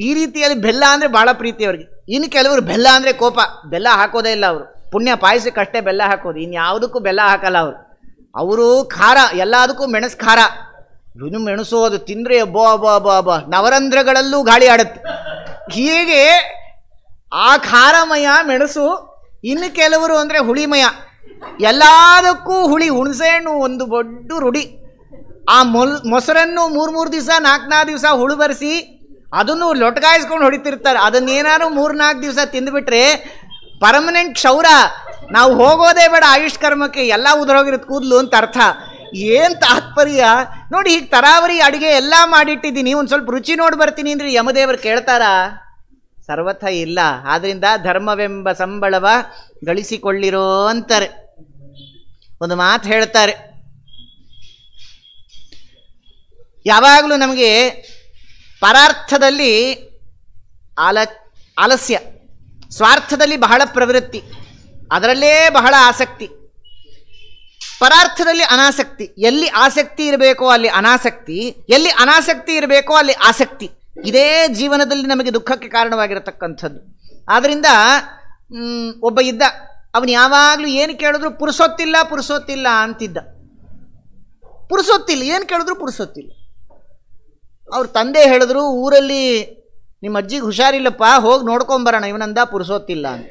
ಈ ರೀತಿಯಲ್ಲಿ ಬೆಲ್ಲ ಅಂದರೆ ಭಾಳ ಪ್ರೀತಿ ಅವ್ರಿಗೆ ಇನ್ನು ಕೆಲವರು ಬೆಲ್ಲ ಅಂದರೆ ಕೋಪ ಬೆಲ್ಲ ಹಾಕೋದೇ ಇಲ್ಲ ಅವರು ಪುಣ್ಯ ಪಾಯಸಕ್ಕಷ್ಟೇ ಬೆಲ್ಲ ಹಾಕೋದು ಇನ್ಯಾವುದಕ್ಕೂ ಬೆಲ್ಲ ಹಾಕಲ್ಲ ಅವರು ಅವರು ಖಾರ ಎಲ್ಲದಕ್ಕೂ ಮೆಣಸು ಖಾರ ಇನ್ನು ಮೆಣಸು ಅದು ತಿಂದರೆ ಬಾ ಬಾ ಬಾ ಬಾ ನವರಂಧ್ರಗಳಲ್ಲೂ ಗಾಳಿ ಆಡುತ್ತೆ ಹೀಗೆ ಆ ಖಾರಮಯ ಮೆಣಸು ಇನ್ನು ಕೆಲವರು ಅಂದರೆ ಹುಳಿಮಯ ಎಲ್ಲದಕ್ಕೂ ಹುಳಿ ಹುಣಸೆಹಣ್ಣು ಒಂದು ದೊಡ್ಡ ರುಡಿ ಆ ಮೊಲ್ ಮೊಸರನ್ನು ಮೂರು ಮೂರು ದಿವಸ ನಾಲ್ಕು ನಾಲ್ಕು ದಿವಸ ಹುಳು ಬರೆಸಿ ಅದನ್ನು ಲೊಟ್ಗಾಯಿಸ್ಕೊಂಡು ಹೊಡಿತಿರ್ತಾರೆ ಅದನ್ನೇನಾದ್ರು ಮೂರು ನಾಲ್ಕು ದಿವಸ ತಿಂದುಬಿಟ್ರೆ ಪರ್ಮನೆಂಟ್ ಕ್ಷೌರ ನಾವು ಹೋಗೋದೇ ಬೇಡ ಆಯುಷ್ ಕರ್ಮಕ್ಕೆ ಎಲ್ಲ ಉದುರೋಗಿರೋದು ಕೂದಲು ಅಂತ ಅರ್ಥ ಏನು ತಾತ್ಪರ್ಯ ನೋಡಿ ಈಗ ತರಾವರಿ ಅಡುಗೆ ಎಲ್ಲ ಮಾಡಿಟ್ಟಿದ್ದೀನಿ ಒಂದು ಸ್ವಲ್ಪ ರುಚಿ ನೋಡಿ ಬರ್ತೀನಿ ಅಂದರೆ ಯಮದೇವರು ಕೇಳ್ತಾರ ಸರ್ವಥ ಇಲ್ಲ ಆದ್ದರಿಂದ ಧರ್ಮವೆಂಬ ಸಂಬಳವ ಗಳಿಸಿಕೊಳ್ಳಿರೋ ಅಂತಾರೆ ಒಂದು ಮಾತು ಹೇಳ್ತಾರೆ ಯಾವಾಗಲೂ ನಮಗೆ ಪರಾರ್ಥದಲ್ಲಿ ಆಲ ಆಲಸ್ಯ ಸ್ವಾರ್ಥದಲ್ಲಿ ಬಹಳ ಪ್ರವೃತ್ತಿ ಅದರಲ್ಲೇ ಬಹಳ ಆಸಕ್ತಿ ಪರಾರ್ಥದಲ್ಲಿ ಅನಾಸಕ್ತಿ ಎಲ್ಲಿ ಆಸಕ್ತಿ ಇರಬೇಕೋ ಅಲ್ಲಿ ಅನಾಸಕ್ತಿ ಎಲ್ಲಿ ಅನಾಸಕ್ತಿ ಇರಬೇಕೋ ಅಲ್ಲಿ ಆಸಕ್ತಿ ಇದೇ ಜೀವನದಲ್ಲಿ ನಮಗೆ ದುಃಖಕ್ಕೆ ಕಾರಣವಾಗಿರತಕ್ಕಂಥದ್ದು ಆದ್ದರಿಂದ ಒಬ್ಬ ಇದ್ದ ಅವನು ಯಾವಾಗಲೂ ಏನು ಕೇಳಿದ್ರು ಪುರುಸೊತ್ತಿಲ್ಲ ಪುರುಸೊತ್ತಿಲ್ಲ ಅಂತಿದ್ದ ಪುರುಸೊತ್ತಿಲ್ಲ ಏನು ಕೇಳಿದ್ರು ಪುರುಸೊತ್ತಿಲ್ಲ ಅವ್ರ ತಂದೆ ಹೇಳಿದ್ರು ಊರಲ್ಲಿ ನಿಮ್ಮ ಅಜ್ಜಿಗೆ ಹುಷಾರಿಲ್ಲಪ್ಪ ಹೋಗಿ ನೋಡ್ಕೊಂಬರೋಣ ಇವನಂದ ಪುರುಸೋತ್ತಿಲ್ಲ ಅಂತ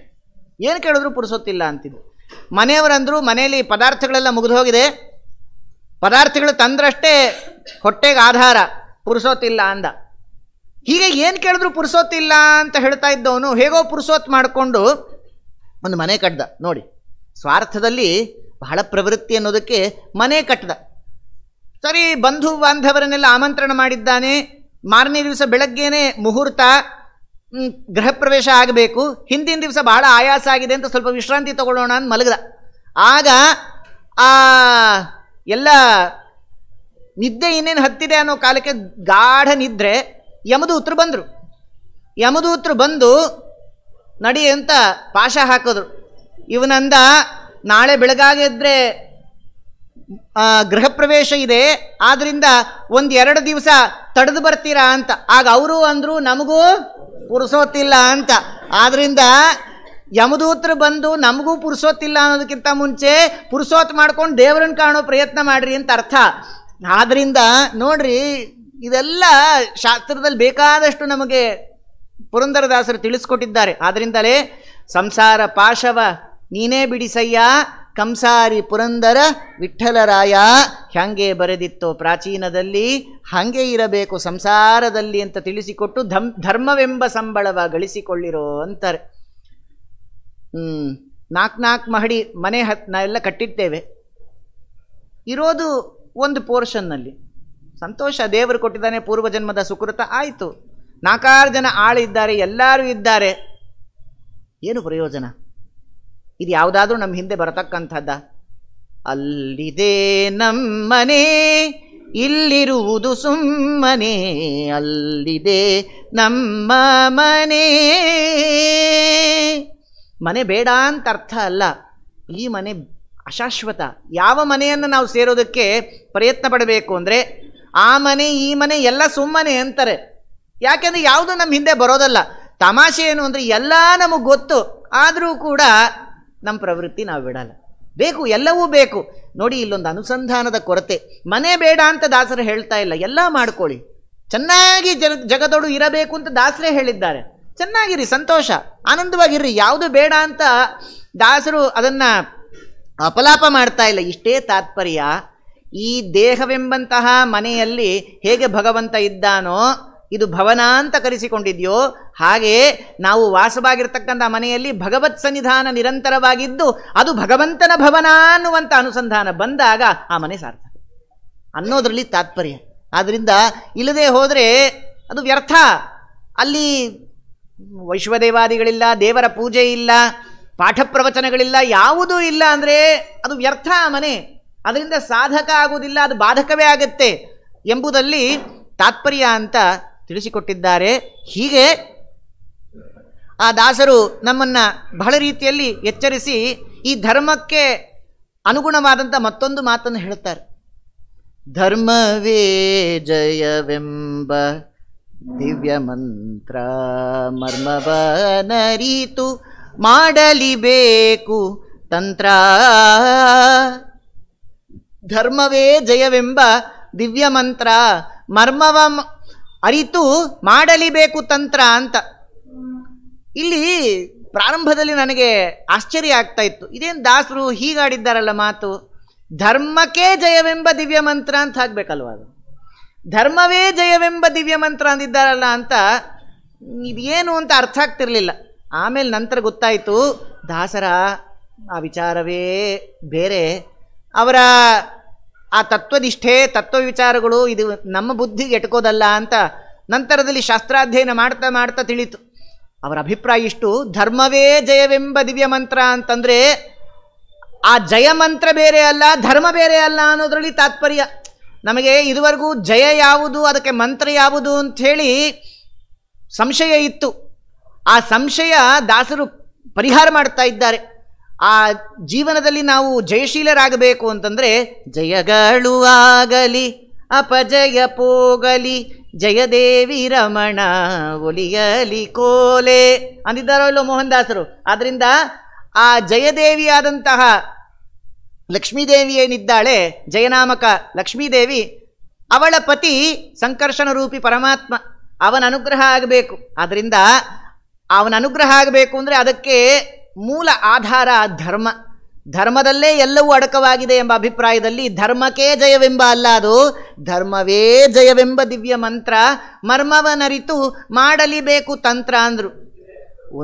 ಏನು ಕೇಳಿದ್ರು ಪುರುಸೋತ್ತಿಲ್ಲ ಅಂತಿದ್ದು ಮನೆಯವರಂದ್ರು ಮನೆಯಲ್ಲಿ ಪದಾರ್ಥಗಳೆಲ್ಲ ಮುಗಿದು ಹೋಗಿದೆ ಪದಾರ್ಥಗಳು ತಂದ್ರಷ್ಟೇ ಹೊಟ್ಟೆಗೆ ಆಧಾರ ಪುರುಸೋತಿಲ್ಲ ಅಂದ ಹೀಗೆ ಏನು ಕೇಳಿದ್ರು ಪುರುಸೋತಿಲ್ಲ ಅಂತ ಹೇಳ್ತಾ ಇದ್ದವನು ಹೇಗೋ ಪುರುಸೋತ್ ಮಾಡಿಕೊಂಡು ಒಂದು ಮನೆ ಕಟ್ಟ್ದ ನೋಡಿ ಸ್ವಾರ್ಥದಲ್ಲಿ ಬಹಳ ಪ್ರವೃತ್ತಿ ಅನ್ನೋದಕ್ಕೆ ಮನೆ ಕಟ್ಟ್ದ ಸರಿ ಬಂಧು ಬಾಂಧವರನ್ನೆಲ್ಲ ಆಮಂತ್ರಣ ಮಾಡಿದ್ದಾನೆ ಮಾರನೇ ದಿವಸ ಬೆಳಗ್ಗೆನೇ ಮುಹೂರ್ತ ಗೃಹ ಪ್ರವೇಶ ಆಗಬೇಕು ಹಿಂದಿನ ದಿವಸ ಬಹಳ ಆಯಾಸ ಆಗಿದೆ ಅಂತ ಸ್ವಲ್ಪ ವಿಶ್ರಾಂತಿ ತಗೊಳ್ಳೋಣ ಅಂತ ಮಲಗದ ಆಗ ಆ ಎಲ್ಲ ನಿದ್ದೆ ಇನ್ನೇನು ಹತ್ತಿದೆ ಅನ್ನೋ ಕಾಲಕ್ಕೆ ಗಾಢ ನಿದ್ರೆ ಯಮದೂತರು ಬಂದರು ಯಮದೂತರು ಬಂದು ನಡಿ ಅಂತ ಪಾಶ ಹಾಕಿದ್ರು ಇವನಂದ ನಾಳೆ ಬೆಳಗಾಗಿದ್ರೆ ಗೃಹ ಪ್ರವೇಶ ಇದೆ ಆದ್ದರಿಂದ ಒಂದು ಎರಡು ದಿವಸ ತಡೆದು ಬರ್ತೀರಾ ಅಂತ ಆಗ ಅವರು ಅಂದರು ನಮಗೂ ಪುರುಸೋತಿಲ್ಲ ಅಂತ ಆದ್ದರಿಂದ ಯಮದೂತ್ರ ಬಂದು ನಮಗೂ ಪುರುಸೋತಿಲ್ಲ ಅನ್ನೋದಕ್ಕಿಂತ ಮುಂಚೆ ಪುರುಸೋತ್ ಮಾಡ್ಕೊಂಡು ದೇವರನ್ನು ಕಾಣೋ ಪ್ರಯತ್ನ ಮಾಡ್ರಿ ಅಂತ ಅರ್ಥ ಆದ್ದರಿಂದ ನೋಡ್ರಿ ಇದೆಲ್ಲ ಶಾಸ್ತ್ರದಲ್ಲಿ ಬೇಕಾದಷ್ಟು ನಮಗೆ ಪುರಂದರದಾಸರು ತಿಳಿಸ್ಕೊಟ್ಟಿದ್ದಾರೆ ಆದ್ದರಿಂದಲೇ ಸಂಸಾರ ಪಾಶವ ನೀನೇ ಬಿಡಿಸಯ್ಯ ಕಂಸಾರಿ ಪುರಂದರ ವಿಠಲರಾಯ ಹ್ಯಾಂಗೆ ಬರೆದಿತ್ತು ಪ್ರಾಚೀನದಲ್ಲಿ ಹಾಗೆ ಇರಬೇಕು ಸಂಸಾರದಲ್ಲಿ ಅಂತ ತಿಳಿಸಿಕೊಟ್ಟು ಧಮ್ ಧರ್ಮವೆಂಬ ಸಂಬಳವ ಗಳಿಸಿಕೊಳ್ಳಿರೋ ಅಂತಾರೆ ನಾಲ್ಕು ನಾಲ್ಕು ಮಹಡಿ ಮನೆ ಹತ್ ಎಲ್ಲ ಕಟ್ಟಿದ್ದೇವೆ ಇರೋದು ಒಂದು ಪೋರ್ಷನ್ನಲ್ಲಿ ಸಂತೋಷ ದೇವರು ಕೊಟ್ಟಿದ್ದಾನೆ ಜನ್ಮದ ಸುಕೃತ ಆಯಿತು ನಾಲ್ಕಾರು ಜನ ಆಳಿದ್ದಾರೆ ಎಲ್ಲರೂ ಇದ್ದಾರೆ ಏನು ಪ್ರಯೋಜನ ಇದು ಯಾವುದಾದ್ರೂ ನಮ್ಮ ಹಿಂದೆ ಬರತಕ್ಕಂಥದ್ದ ಅಲ್ಲಿದೆ ನಮ್ಮನೆ ಇಲ್ಲಿರುವುದು ಸುಮ್ಮನೆ ಅಲ್ಲಿದೆ ನಮ್ಮ ಮನೆ ಮನೆ ಬೇಡ ಅಂತ ಅರ್ಥ ಅಲ್ಲ ಈ ಮನೆ ಅಶಾಶ್ವತ ಯಾವ ಮನೆಯನ್ನು ನಾವು ಸೇರೋದಕ್ಕೆ ಪ್ರಯತ್ನ ಪಡಬೇಕು ಅಂದರೆ ಆ ಮನೆ ಈ ಮನೆ ಎಲ್ಲ ಸುಮ್ಮನೆ ಅಂತಾರೆ ಯಾಕೆಂದರೆ ಯಾವುದು ನಮ್ಮ ಹಿಂದೆ ಬರೋದಲ್ಲ ತಮಾಷೆ ಏನು ಅಂದರೆ ಎಲ್ಲ ನಮಗೆ ಗೊತ್ತು ಆದರೂ ಕೂಡ ನಮ್ಮ ಪ್ರವೃತ್ತಿ ನಾವು ಬಿಡಲ್ಲ ಬೇಕು ಎಲ್ಲವೂ ಬೇಕು ನೋಡಿ ಇಲ್ಲೊಂದು ಅನುಸಂಧಾನದ ಕೊರತೆ ಮನೆ ಬೇಡ ಅಂತ ದಾಸರು ಹೇಳ್ತಾ ಇಲ್ಲ ಎಲ್ಲ ಮಾಡ್ಕೊಳ್ಳಿ ಚೆನ್ನಾಗಿ ಜನ ಜಗದೊಡು ಇರಬೇಕು ಅಂತ ದಾಸರೇ ಹೇಳಿದ್ದಾರೆ ಚೆನ್ನಾಗಿರಿ ಸಂತೋಷ ಆನಂದವಾಗಿರ್ರಿ ಯಾವುದು ಬೇಡ ಅಂತ ದಾಸರು ಅದನ್ನು ಅಪಲಾಪ ಮಾಡ್ತಾ ಇಲ್ಲ ಇಷ್ಟೇ ತಾತ್ಪರ್ಯ ಈ ದೇಹವೆಂಬಂತಹ ಮನೆಯಲ್ಲಿ ಹೇಗೆ ಭಗವಂತ ಇದ್ದಾನೋ ಇದು ಭವನ ಅಂತ ಕರೆಸಿಕೊಂಡಿದೆಯೋ ಹಾಗೆಯೇ ನಾವು ವಾಸವಾಗಿರ್ತಕ್ಕಂಥ ಮನೆಯಲ್ಲಿ ಭಗವತ್ ಸನ್ನಿಧಾನ ನಿರಂತರವಾಗಿದ್ದು ಅದು ಭಗವಂತನ ಭವನ ಅನ್ನುವಂಥ ಅನುಸಂಧಾನ ಬಂದಾಗ ಆ ಮನೆ ಸಾರ್ಥ ಅನ್ನೋದರಲ್ಲಿ ತಾತ್ಪರ್ಯ ಆದ್ದರಿಂದ ಇಲ್ಲದೆ ಹೋದರೆ ಅದು ವ್ಯರ್ಥ ಅಲ್ಲಿ ವೈಶ್ವದೇವಾದಿಗಳಿಲ್ಲ ದೇವರ ಪೂಜೆ ಇಲ್ಲ ಪಾಠ ಪ್ರವಚನಗಳಿಲ್ಲ ಯಾವುದೂ ಇಲ್ಲ ಅಂದರೆ ಅದು ವ್ಯರ್ಥ ಆ ಮನೆ ಅದರಿಂದ ಸಾಧಕ ಆಗುವುದಿಲ್ಲ ಅದು ಬಾಧಕವೇ ಆಗುತ್ತೆ ಎಂಬುದಲ್ಲಿ ತಾತ್ಪರ್ಯ ಅಂತ ತಿಳಿಸಿಕೊಟ್ಟಿದ್ದಾರೆ ಹೀಗೆ ಆ ದಾಸರು ನಮ್ಮನ್ನು ಬಹಳ ರೀತಿಯಲ್ಲಿ ಎಚ್ಚರಿಸಿ ಈ ಧರ್ಮಕ್ಕೆ ಅನುಗುಣವಾದಂಥ ಮತ್ತೊಂದು ಮಾತನ್ನು ಹೇಳ್ತಾರೆ ಧರ್ಮವೇ ಜಯವೆಂಬ ದಿವ್ಯ ಮಂತ್ರ ಮಾಡಲಿ ಮಾಡಲಿಬೇಕು ತಂತ್ರ ಧರ್ಮವೇ ಜಯವೆಂಬ ದಿವ್ಯ ಮಂತ್ರ ಮರ್ಮವ ಅರಿತು ಮಾಡಲಿಬೇಕು ತಂತ್ರ ಅಂತ ಇಲ್ಲಿ ಪ್ರಾರಂಭದಲ್ಲಿ ನನಗೆ ಆಶ್ಚರ್ಯ ಆಗ್ತಾ ಇತ್ತು ಇದೇನು ದಾಸರು ಹೀಗಾಡಿದ್ದಾರಲ್ಲ ಮಾತು ಧರ್ಮಕ್ಕೆ ಜಯವೆಂಬ ದಿವ್ಯ ಮಂತ್ರ ಅಂತ ಹಾಕ್ಬೇಕಲ್ವ ಅದು ಧರ್ಮವೇ ಜಯವೆಂಬ ದಿವ್ಯ ಮಂತ್ರ ಅಂದಿದ್ದಾರಲ್ಲ ಅಂತ ಇದೇನು ಅಂತ ಅರ್ಥ ಆಗ್ತಿರ್ಲಿಲ್ಲ ಆಮೇಲೆ ನಂತರ ಗೊತ್ತಾಯಿತು ದಾಸರ ಆ ವಿಚಾರವೇ ಬೇರೆ ಅವರ ಆ ತತ್ವನಿಷ್ಠೆ ತತ್ವ ವಿಚಾರಗಳು ಇದು ನಮ್ಮ ಬುದ್ಧಿಗೆ ಎಟ್ಕೋದಲ್ಲ ಅಂತ ನಂತರದಲ್ಲಿ ಶಾಸ್ತ್ರಾಧ್ಯಯನ ಮಾಡ್ತಾ ಮಾಡ್ತಾ ತಿಳಿತು ಅವರ ಅಭಿಪ್ರಾಯ ಇಷ್ಟು ಧರ್ಮವೇ ಜಯವೆಂಬ ದಿವ್ಯ ಮಂತ್ರ ಅಂತಂದರೆ ಆ ಜಯ ಮಂತ್ರ ಬೇರೆ ಅಲ್ಲ ಧರ್ಮ ಬೇರೆ ಅಲ್ಲ ಅನ್ನೋದರಲ್ಲಿ ತಾತ್ಪರ್ಯ ನಮಗೆ ಇದುವರೆಗೂ ಜಯ ಯಾವುದು ಅದಕ್ಕೆ ಮಂತ್ರ ಯಾವುದು ಅಂಥೇಳಿ ಸಂಶಯ ಇತ್ತು ಆ ಸಂಶಯ ದಾಸರು ಪರಿಹಾರ ಮಾಡ್ತಾ ಇದ್ದಾರೆ ಆ ಜೀವನದಲ್ಲಿ ನಾವು ಜಯಶೀಲರಾಗಬೇಕು ಅಂತಂದರೆ ಜಯಗಳು ಆಗಲಿ ಅಪಜಯ ಪೋಗಲಿ ಜಯದೇವಿ ರಮಣ ಒಲಿಯಲಿ ಕೋಲೆ ಅಂದಿದ್ದಾರೋ ಇಲ್ಲೋ ಮೋಹನ್ ದಾಸರು ಆದ್ದರಿಂದ ಆ ಜಯದೇವಿಯಾದಂತಹ ಲಕ್ಷ್ಮೀದೇವಿ ಏನಿದ್ದಾಳೆ ಜಯನಾಮಕ ಲಕ್ಷ್ಮೀದೇವಿ ಅವಳ ಪತಿ ಸಂಕರ್ಷಣ ರೂಪಿ ಪರಮಾತ್ಮ ಅವನ ಅನುಗ್ರಹ ಆಗಬೇಕು ಆದ್ದರಿಂದ ಅವನ ಅನುಗ್ರಹ ಆಗಬೇಕು ಅಂದರೆ ಅದಕ್ಕೆ ಮೂಲ ಆಧಾರ ಧರ್ಮ ಧರ್ಮದಲ್ಲೇ ಎಲ್ಲವೂ ಅಡಕವಾಗಿದೆ ಎಂಬ ಅಭಿಪ್ರಾಯದಲ್ಲಿ ಧರ್ಮಕ್ಕೇ ಜಯವೆಂಬ ಅಲ್ಲ ಅದು ಧರ್ಮವೇ ಜಯವೆಂಬ ದಿವ್ಯ ಮಂತ್ರ ಮರ್ಮವನರಿತು ಮಾಡಲಿಬೇಕು ತಂತ್ರ ಅಂದರು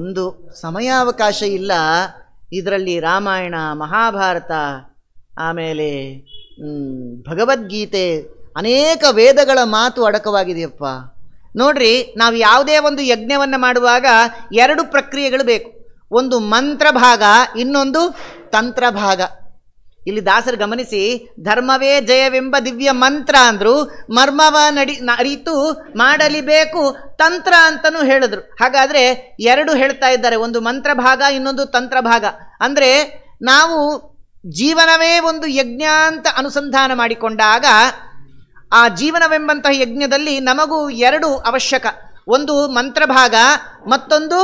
ಒಂದು ಸಮಯಾವಕಾಶ ಇಲ್ಲ ಇದರಲ್ಲಿ ರಾಮಾಯಣ ಮಹಾಭಾರತ ಆಮೇಲೆ ಭಗವದ್ಗೀತೆ ಅನೇಕ ವೇದಗಳ ಮಾತು ಅಡಕವಾಗಿದೆಯಪ್ಪ ನೋಡ್ರಿ ನಾವು ಯಾವುದೇ ಒಂದು ಯಜ್ಞವನ್ನು ಮಾಡುವಾಗ ಎರಡು ಪ್ರಕ್ರಿಯೆಗಳು ಬೇಕು ಒಂದು ಮಂತ್ರ ಭಾಗ ಇನ್ನೊಂದು ತಂತ್ರ ಭಾಗ ಇಲ್ಲಿ ದಾಸರು ಗಮನಿಸಿ ಧರ್ಮವೇ ಜಯವೆಂಬ ದಿವ್ಯ ಮಂತ್ರ ಅಂದರು ಮರ್ಮವ ನಡಿ ಅರಿತು ಬೇಕು ತಂತ್ರ ಅಂತಲೂ ಹೇಳಿದ್ರು ಹಾಗಾದರೆ ಎರಡು ಹೇಳ್ತಾ ಇದ್ದಾರೆ ಒಂದು ಮಂತ್ರ ಭಾಗ ಇನ್ನೊಂದು ತಂತ್ರ ಭಾಗ ಅಂದರೆ ನಾವು ಜೀವನವೇ ಒಂದು ಯಜ್ಞ ಅಂತ ಅನುಸಂಧಾನ ಮಾಡಿಕೊಂಡಾಗ ಆ ಜೀವನವೆಂಬಂತಹ ಯಜ್ಞದಲ್ಲಿ ನಮಗೂ ಎರಡು ಅವಶ್ಯಕ ಒಂದು ಮಂತ್ರಭಾಗ ಮತ್ತೊಂದು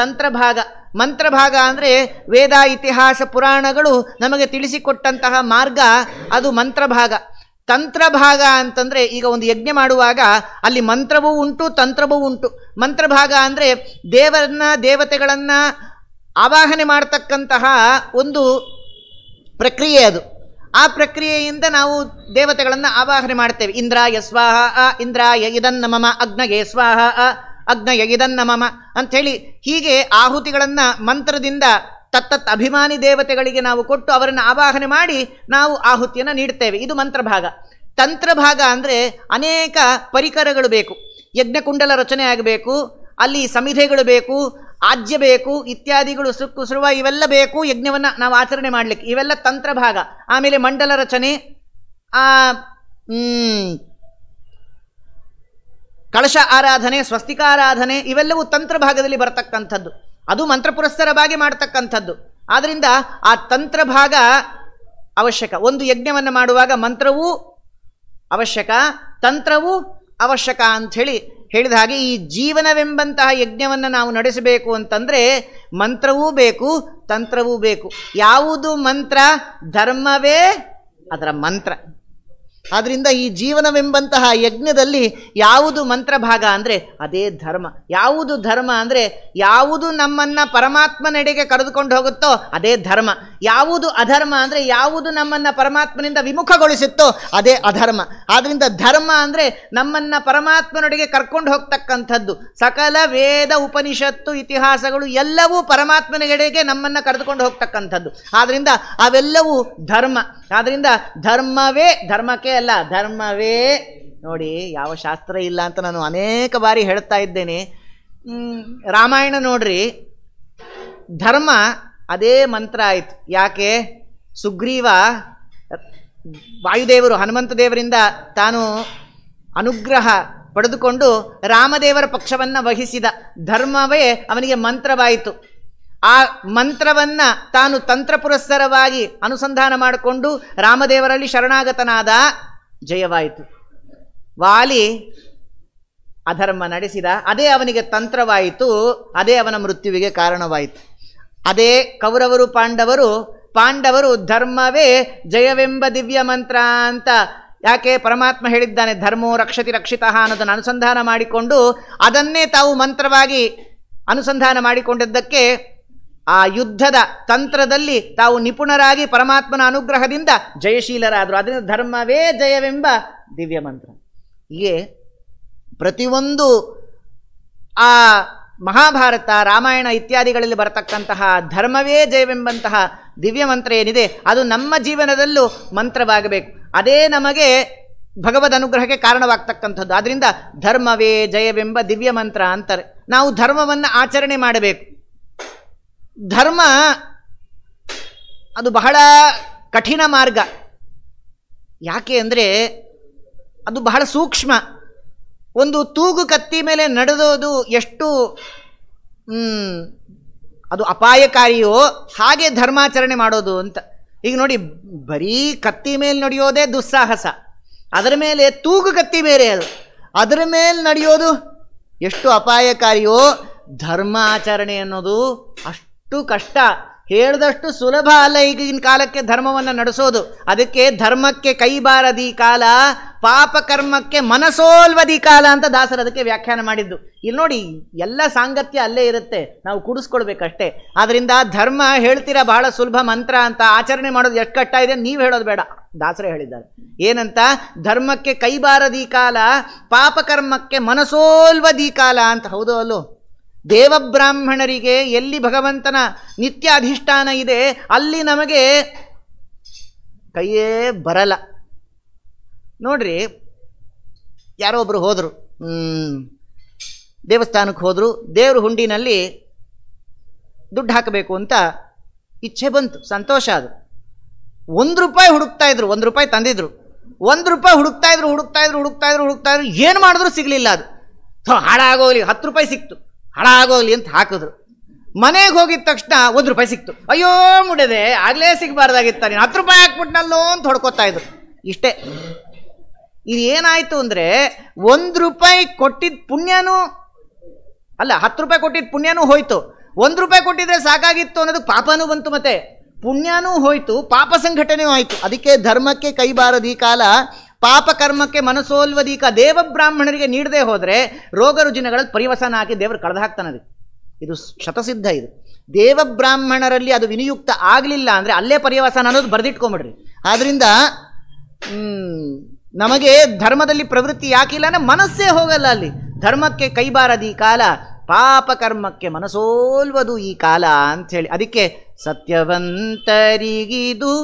ತಂತ್ರಭಾಗ ಮಂತ್ರಭಾಗ ಅಂದರೆ ವೇದ ಇತಿಹಾಸ ಪುರಾಣಗಳು ನಮಗೆ ತಿಳಿಸಿಕೊಟ್ಟಂತಹ ಮಾರ್ಗ ಅದು ಮಂತ್ರಭಾಗ ತಂತ್ರಭಾಗ ಅಂತಂದರೆ ಈಗ ಒಂದು ಯಜ್ಞ ಮಾಡುವಾಗ ಅಲ್ಲಿ ಮಂತ್ರವೂ ಉಂಟು ತಂತ್ರವೂ ಉಂಟು ಮಂತ್ರಭಾಗ ಅಂದರೆ ದೇವರನ್ನ ದೇವತೆಗಳನ್ನು ಆವಾಹನೆ ಮಾಡತಕ್ಕಂತಹ ಒಂದು ಪ್ರಕ್ರಿಯೆ ಅದು ಆ ಪ್ರಕ್ರಿಯೆಯಿಂದ ನಾವು ದೇವತೆಗಳನ್ನು ಆವಾಹನೆ ಮಾಡ್ತೇವೆ ಇಂದ್ರ ಯಸ್ವಾಹ ಅ ಇಂದ್ರ ಯ ಇದನ್ನ ಮಮ ಅಗ್ನಗೆ ಸ್ವಾಹ ಅ ಅಗ್ನ ಇದನ್ನ ಮಮ ಅಂಥೇಳಿ ಹೀಗೆ ಆಹುತಿಗಳನ್ನು ಮಂತ್ರದಿಂದ ತತ್ತತ್ ಅಭಿಮಾನಿ ದೇವತೆಗಳಿಗೆ ನಾವು ಕೊಟ್ಟು ಅವರನ್ನು ಆವಾಹನೆ ಮಾಡಿ ನಾವು ಆಹುತಿಯನ್ನು ನೀಡ್ತೇವೆ ಇದು ಮಂತ್ರಭಾಗ ತಂತ್ರಭಾಗ ಅಂದರೆ ಅನೇಕ ಪರಿಕರಗಳು ಬೇಕು ಯಜ್ಞಕುಂಡಲ ರಚನೆ ಆಗಬೇಕು ಅಲ್ಲಿ ಸಮಿಧೆಗಳು ಬೇಕು ಆಜ್ಯ ಬೇಕು ಇತ್ಯಾದಿಗಳು ಸುಕ್ಕು ಸುರುವ ಇವೆಲ್ಲ ಬೇಕು ಯಜ್ಞವನ್ನು ನಾವು ಆಚರಣೆ ಮಾಡಲಿಕ್ಕೆ ಇವೆಲ್ಲ ತಂತ್ರಭಾಗ ಆಮೇಲೆ ಮಂಡಲ ರಚನೆ ಕಳಶ ಆರಾಧನೆ ಆರಾಧನೆ ಇವೆಲ್ಲವೂ ತಂತ್ರ ಭಾಗದಲ್ಲಿ ಬರತಕ್ಕಂಥದ್ದು ಅದು ಮಂತ್ರ ಪುರಸ್ಸರ ಮಾಡತಕ್ಕಂಥದ್ದು ಆದ್ದರಿಂದ ಆ ತಂತ್ರ ಭಾಗ ಅವಶ್ಯಕ ಒಂದು ಯಜ್ಞವನ್ನು ಮಾಡುವಾಗ ಮಂತ್ರವೂ ಅವಶ್ಯಕ ತಂತ್ರವೂ ಅವಶ್ಯಕ ಅಂಥೇಳಿ ಹೇಳಿದ ಹಾಗೆ ಈ ಜೀವನವೆಂಬಂತಹ ಯಜ್ಞವನ್ನು ನಾವು ನಡೆಸಬೇಕು ಅಂತಂದರೆ ಮಂತ್ರವೂ ಬೇಕು ತಂತ್ರವೂ ಬೇಕು ಯಾವುದು ಮಂತ್ರ ಧರ್ಮವೇ ಅದರ ಮಂತ್ರ ಆದ್ರಿಂದ ಈ ಜೀವನವೆಂಬಂತಹ ಯಜ್ಞದಲ್ಲಿ ಯಾವುದು ಮಂತ್ರಭಾಗ ಅಂದರೆ ಅದೇ ಧರ್ಮ ಯಾವುದು ಧರ್ಮ ಅಂದರೆ ಯಾವುದು ನಮ್ಮನ್ನು ಪರಮಾತ್ಮನೆಡೆಗೆ ಕರೆದುಕೊಂಡು ಹೋಗುತ್ತೋ ಅದೇ ಧರ್ಮ ಯಾವುದು ಅಧರ್ಮ ಅಂದರೆ ಯಾವುದು ನಮ್ಮನ್ನು ಪರಮಾತ್ಮನಿಂದ ವಿಮುಖಗೊಳಿಸುತ್ತೋ ಅದೇ ಅಧರ್ಮ ಆದ್ದರಿಂದ ಧರ್ಮ ಅಂದರೆ ನಮ್ಮನ್ನು ಪರಮಾತ್ಮನೊಡೆಗೆ ಕರ್ಕೊಂಡು ಹೋಗ್ತಕ್ಕಂಥದ್ದು ಸಕಲ ವೇದ ಉಪನಿಷತ್ತು ಇತಿಹಾಸಗಳು ಎಲ್ಲವೂ ಪರಮಾತ್ಮನಿಗೆಡೆಗೆ ನಮ್ಮನ್ನು ಕರೆದುಕೊಂಡು ಹೋಗ್ತಕ್ಕಂಥದ್ದು ಆದ್ದರಿಂದ ಅವೆಲ್ಲವೂ ಧರ್ಮ ಆದ್ದರಿಂದ ಧರ್ಮವೇ ಧರ್ಮಕ್ಕೆ ಅಲ್ಲ ಧರ್ಮವೇ ನೋಡಿ ಯಾವ ಶಾಸ್ತ್ರ ಇಲ್ಲ ಅಂತ ನಾನು ಅನೇಕ ಬಾರಿ ಹೇಳ್ತಾ ಇದ್ದೇನೆ ರಾಮಾಯಣ ನೋಡ್ರಿ ಧರ್ಮ ಅದೇ ಮಂತ್ರ ಆಯಿತು ಯಾಕೆ ಸುಗ್ರೀವ ವಾಯುದೇವರು ಹನುಮಂತ ದೇವರಿಂದ ತಾನು ಅನುಗ್ರಹ ಪಡೆದುಕೊಂಡು ರಾಮದೇವರ ಪಕ್ಷವನ್ನು ವಹಿಸಿದ ಧರ್ಮವೇ ಅವನಿಗೆ ಮಂತ್ರವಾಯಿತು ಆ ಮಂತ್ರವನ್ನು ತಾನು ತಂತ್ರ ಪುರಸ್ಸರವಾಗಿ ಅನುಸಂಧಾನ ಮಾಡಿಕೊಂಡು ರಾಮದೇವರಲ್ಲಿ ಶರಣಾಗತನಾದ ಜಯವಾಯಿತು ವಾಲಿ ಅಧರ್ಮ ನಡೆಸಿದ ಅದೇ ಅವನಿಗೆ ತಂತ್ರವಾಯಿತು ಅದೇ ಅವನ ಮೃತ್ಯುವಿಗೆ ಕಾರಣವಾಯಿತು ಅದೇ ಕೌರವರು ಪಾಂಡವರು ಪಾಂಡವರು ಧರ್ಮವೇ ಜಯವೆಂಬ ದಿವ್ಯ ಮಂತ್ರ ಅಂತ ಯಾಕೆ ಪರಮಾತ್ಮ ಹೇಳಿದ್ದಾನೆ ಧರ್ಮೋ ರಕ್ಷತಿ ರಕ್ಷಿತ ಅನ್ನೋದನ್ನು ಅನುಸಂಧಾನ ಮಾಡಿಕೊಂಡು ಅದನ್ನೇ ತಾವು ಮಂತ್ರವಾಗಿ ಅನುಸಂಧಾನ ಮಾಡಿಕೊಂಡಿದ್ದಕ್ಕೆ ಆ ಯುದ್ಧದ ತಂತ್ರದಲ್ಲಿ ತಾವು ನಿಪುಣರಾಗಿ ಪರಮಾತ್ಮನ ಅನುಗ್ರಹದಿಂದ ಜಯಶೀಲರಾದರು ಅದರಿಂದ ಧರ್ಮವೇ ಜಯವೆಂಬ ದಿವ್ಯ ಮಂತ್ರ ಹೀಗೆ ಪ್ರತಿಯೊಂದು ಆ ಮಹಾಭಾರತ ರಾಮಾಯಣ ಇತ್ಯಾದಿಗಳಲ್ಲಿ ಬರತಕ್ಕಂತಹ ಧರ್ಮವೇ ಜಯವೆಂಬಂತಹ ದಿವ್ಯ ಮಂತ್ರ ಏನಿದೆ ಅದು ನಮ್ಮ ಜೀವನದಲ್ಲೂ ಮಂತ್ರವಾಗಬೇಕು ಅದೇ ನಮಗೆ ಭಗವದ್ ಅನುಗ್ರಹಕ್ಕೆ ಕಾರಣವಾಗ್ತಕ್ಕಂಥದ್ದು ಆದ್ದರಿಂದ ಧರ್ಮವೇ ಜಯವೆಂಬ ದಿವ್ಯ ಮಂತ್ರ ಅಂತಾರೆ ನಾವು ಧರ್ಮವನ್ನು ಆಚರಣೆ ಮಾಡಬೇಕು ಧರ್ಮ ಅದು ಬಹಳ ಕಠಿಣ ಮಾರ್ಗ ಯಾಕೆ ಅಂದರೆ ಅದು ಬಹಳ ಸೂಕ್ಷ್ಮ ಒಂದು ತೂಗು ಕತ್ತಿ ಮೇಲೆ ನಡೆದೋದು ಎಷ್ಟು ಅದು ಅಪಾಯಕಾರಿಯೋ ಹಾಗೆ ಧರ್ಮಾಚರಣೆ ಮಾಡೋದು ಅಂತ ಈಗ ನೋಡಿ ಬರೀ ಕತ್ತಿ ಮೇಲೆ ನಡೆಯೋದೇ ದುಸ್ಸಾಹಸ ಅದರ ಮೇಲೆ ತೂಗು ಕತ್ತಿ ಮೇಲೆ ಅದು ಅದರ ಮೇಲೆ ನಡೆಯೋದು ಎಷ್ಟು ಅಪಾಯಕಾರಿಯೋ ಧರ್ಮಾಚರಣೆ ಅನ್ನೋದು ಅಷ್ಟು ಅಷ್ಟು ಕಷ್ಟ ಹೇಳಿದಷ್ಟು ಸುಲಭ ಅಲ್ಲ ಈಗಿನ ಕಾಲಕ್ಕೆ ಧರ್ಮವನ್ನು ನಡೆಸೋದು ಅದಕ್ಕೆ ಧರ್ಮಕ್ಕೆ ಕೈಬಾರದಿ ಕಾಲ ಪಾಪಕರ್ಮಕ್ಕೆ ಮನಸೋಲ್ವದಿ ಕಾಲ ಅಂತ ದಾಸರ ಅದಕ್ಕೆ ವ್ಯಾಖ್ಯಾನ ಮಾಡಿದ್ದು ಇಲ್ಲಿ ನೋಡಿ ಎಲ್ಲ ಸಾಂಗತ್ಯ ಅಲ್ಲೇ ಇರುತ್ತೆ ನಾವು ಕೂಡಿಸ್ಕೊಳ್ಬೇಕಷ್ಟೇ ಆದ್ದರಿಂದ ಧರ್ಮ ಹೇಳ್ತೀರಾ ಬಹಳ ಸುಲಭ ಮಂತ್ರ ಅಂತ ಆಚರಣೆ ಮಾಡೋದು ಎಷ್ಟು ಕಷ್ಟ ಇದೆ ನೀವು ಹೇಳೋದು ಬೇಡ ದಾಸರೇ ಹೇಳಿದ್ದಾರೆ ಏನಂತ ಧರ್ಮಕ್ಕೆ ಕೈಬಾರದಿ ಕಾಲ ಪಾಪಕರ್ಮಕ್ಕೆ ಮನಸೋಲ್ವದಿ ಕಾಲ ಅಂತ ಹೌದು ಅಲ್ಲೋ ದೇವಬ್ರಾಹ್ಮಣರಿಗೆ ಎಲ್ಲಿ ಭಗವಂತನ ನಿತ್ಯ ಅಧಿಷ್ಠಾನ ಇದೆ ಅಲ್ಲಿ ನಮಗೆ ಕೈಯೇ ಬರಲ್ಲ ನೋಡ್ರಿ ಯಾರೋ ಒಬ್ರು ಹೋದರು ದೇವಸ್ಥಾನಕ್ಕೆ ಹೋದರು ದೇವ್ರ ಹುಂಡಿನಲ್ಲಿ ದುಡ್ಡು ಹಾಕಬೇಕು ಅಂತ ಇಚ್ಛೆ ಬಂತು ಸಂತೋಷ ಅದು ಒಂದು ರೂಪಾಯಿ ಹುಡುಕ್ತಾ ಇದ್ರು ಒಂದು ರೂಪಾಯಿ ತಂದಿದ್ರು ಒಂದು ರೂಪಾಯಿ ಹುಡುಕ್ತಾ ಇದ್ರು ಹುಡುಕ್ತಾ ಇದ್ರು ಹುಡುಕ್ತಾ ಇದ್ರು ಹುಡುಕ್ತಾ ಇದ್ರು ಏನು ಮಾಡಿದ್ರು ಸಿಗಲಿಲ್ಲ ಅದು ಹಾಳಾಗೋಗಲಿ ಹತ್ತು ರೂಪಾಯಿ ಸಿಕ್ತು ಹಾಳಾಗೋಗ್ಲಿ ಅಂತ ಹಾಕಿದ್ರು ಮನೆಗೆ ಹೋಗಿದ ತಕ್ಷಣ ಒಂದು ರೂಪಾಯಿ ಸಿಕ್ತು ಅಯ್ಯೋ ಮುಡದೆ ಆಗಲೇ ಸಿಗಬಾರ್ದಾಗಿತ್ತ ನೀನು ಹತ್ತು ರೂಪಾಯಿ ಹಾಕ್ಬಿಟ್ನಲ್ಲೋ ಅಂತ ಹೊಡ್ಕೋತಾ ಇದ್ರು ಇಷ್ಟೇ ಇದು ಏನಾಯಿತು ಅಂದರೆ ಒಂದು ರೂಪಾಯಿ ಕೊಟ್ಟಿದ್ದ ಪುಣ್ಯನೂ ಅಲ್ಲ ಹತ್ತು ರೂಪಾಯಿ ಕೊಟ್ಟಿದ್ದ ಪುಣ್ಯನೂ ಹೋಯ್ತು ಒಂದು ರೂಪಾಯಿ ಕೊಟ್ಟಿದ್ರೆ ಸಾಕಾಗಿತ್ತು ಅನ್ನೋದು ಪಾಪನೂ ಬಂತು ಮತ್ತೆ ಪುಣ್ಯನೂ ಹೋಯ್ತು ಪಾಪ ಸಂಘಟನೆಯೂ ಆಯಿತು ಅದಕ್ಕೆ ಧರ್ಮಕ್ಕೆ ಬಾರದು ಈ ಕಾಲ ಪಾಪಕರ್ಮಕ್ಕೆ ಮನಸೋಲ್ವದೀಕ ದೇವ ಬ್ರಾಹ್ಮಣರಿಗೆ ನೀಡದೇ ಹೋದರೆ ರೋಗ ರುಜಿನಗಳಲ್ಲಿ ಪರಿವಸನ ಹಾಕಿ ದೇವರು ಕಳೆದು ಹಾಕ್ತಾನದು ಇದು ಶತಸಿದ್ಧ ಇದು ದೇವ ಬ್ರಾಹ್ಮಣರಲ್ಲಿ ಅದು ವಿನಿಯುಕ್ತ ಆಗಲಿಲ್ಲ ಅಂದರೆ ಅಲ್ಲೇ ಪರಿವಸನ ಅನ್ನೋದು ಬರೆದಿಟ್ಕೊಂಬಿಡ್ರಿ ಆದ್ದರಿಂದ ನಮಗೆ ಧರ್ಮದಲ್ಲಿ ಪ್ರವೃತ್ತಿ ಯಾಕಿಲ್ಲ ಅಂದರೆ ಮನಸ್ಸೇ ಹೋಗಲ್ಲ ಅಲ್ಲಿ ಧರ್ಮಕ್ಕೆ ಕೈಬಾರದು ಈ ಕಾಲ ಪಾಪಕರ್ಮಕ್ಕೆ ಮನಸೋಲ್ವದು ಈ ಕಾಲ ಅಂಥೇಳಿ ಅದಕ್ಕೆ ಸತ್ಯವಂತರಿಗಿದು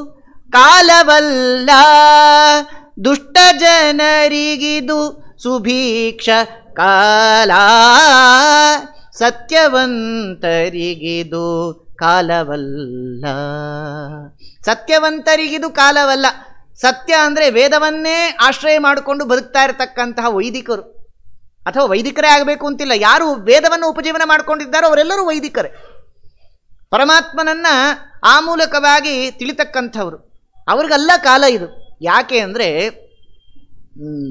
ಕಾಲವಲ್ಲ ದುಷ್ಟ ಜನರಿಗಿದು ಸುಭೀಕ್ಷ ಕಾಲ ಸತ್ಯವಂತರಿಗಿದು ಕಾಲವಲ್ಲ ಸತ್ಯವಂತರಿಗಿದು ಕಾಲವಲ್ಲ ಸತ್ಯ ಅಂದರೆ ವೇದವನ್ನೇ ಆಶ್ರಯ ಮಾಡಿಕೊಂಡು ಬದುಕ್ತಾ ಇರತಕ್ಕಂತಹ ವೈದಿಕರು ಅಥವಾ ವೈದಿಕರೇ ಆಗಬೇಕು ಅಂತಿಲ್ಲ ಯಾರು ವೇದವನ್ನು ಉಪಜೀವನ ಮಾಡಿಕೊಂಡಿದ್ದಾರೋ ಅವರೆಲ್ಲರೂ ವೈದಿಕರೇ ಪರಮಾತ್ಮನನ್ನು ಆ ಮೂಲಕವಾಗಿ ತಿಳಿತಕ್ಕಂಥವ್ರು ಅವ್ರಿಗಲ್ಲ ಕಾಲ ಇದು ಯಾಕೆ ಅಂದರೆ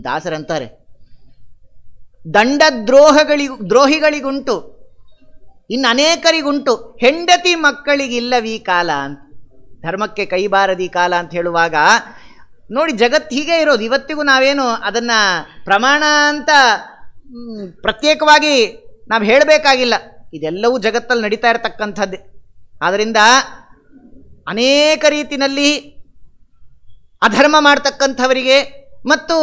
ದಾಸರಂತಾರೆ ದಂಡದ್ರೋಹಗಳಿ ದ್ರೋಹಿಗಳಿಗುಂಟು ಇನ್ನು ಅನೇಕರಿಗುಂಟು ಹೆಂಡತಿ ಮಕ್ಕಳಿಗಿಲ್ಲವಿ ಕಾಲ ಅಂತ ಧರ್ಮಕ್ಕೆ ಕೈಬಾರದಿ ಕಾಲ ಅಂತ ಹೇಳುವಾಗ ನೋಡಿ ಜಗತ್ತು ಹೀಗೆ ಇರೋದು ಇವತ್ತಿಗೂ ನಾವೇನು ಅದನ್ನು ಪ್ರಮಾಣ ಅಂತ ಪ್ರತ್ಯೇಕವಾಗಿ ನಾವು ಹೇಳಬೇಕಾಗಿಲ್ಲ ಇದೆಲ್ಲವೂ ಜಗತ್ತಲ್ಲಿ ನಡೀತಾ ಇರತಕ್ಕಂಥದ್ದೇ ಆದ್ದರಿಂದ ಅನೇಕ ರೀತಿಯಲ್ಲಿ ಅಧರ್ಮ ಮಾಡ್ತಕ್ಕಂಥವರಿಗೆ ಮತ್ತು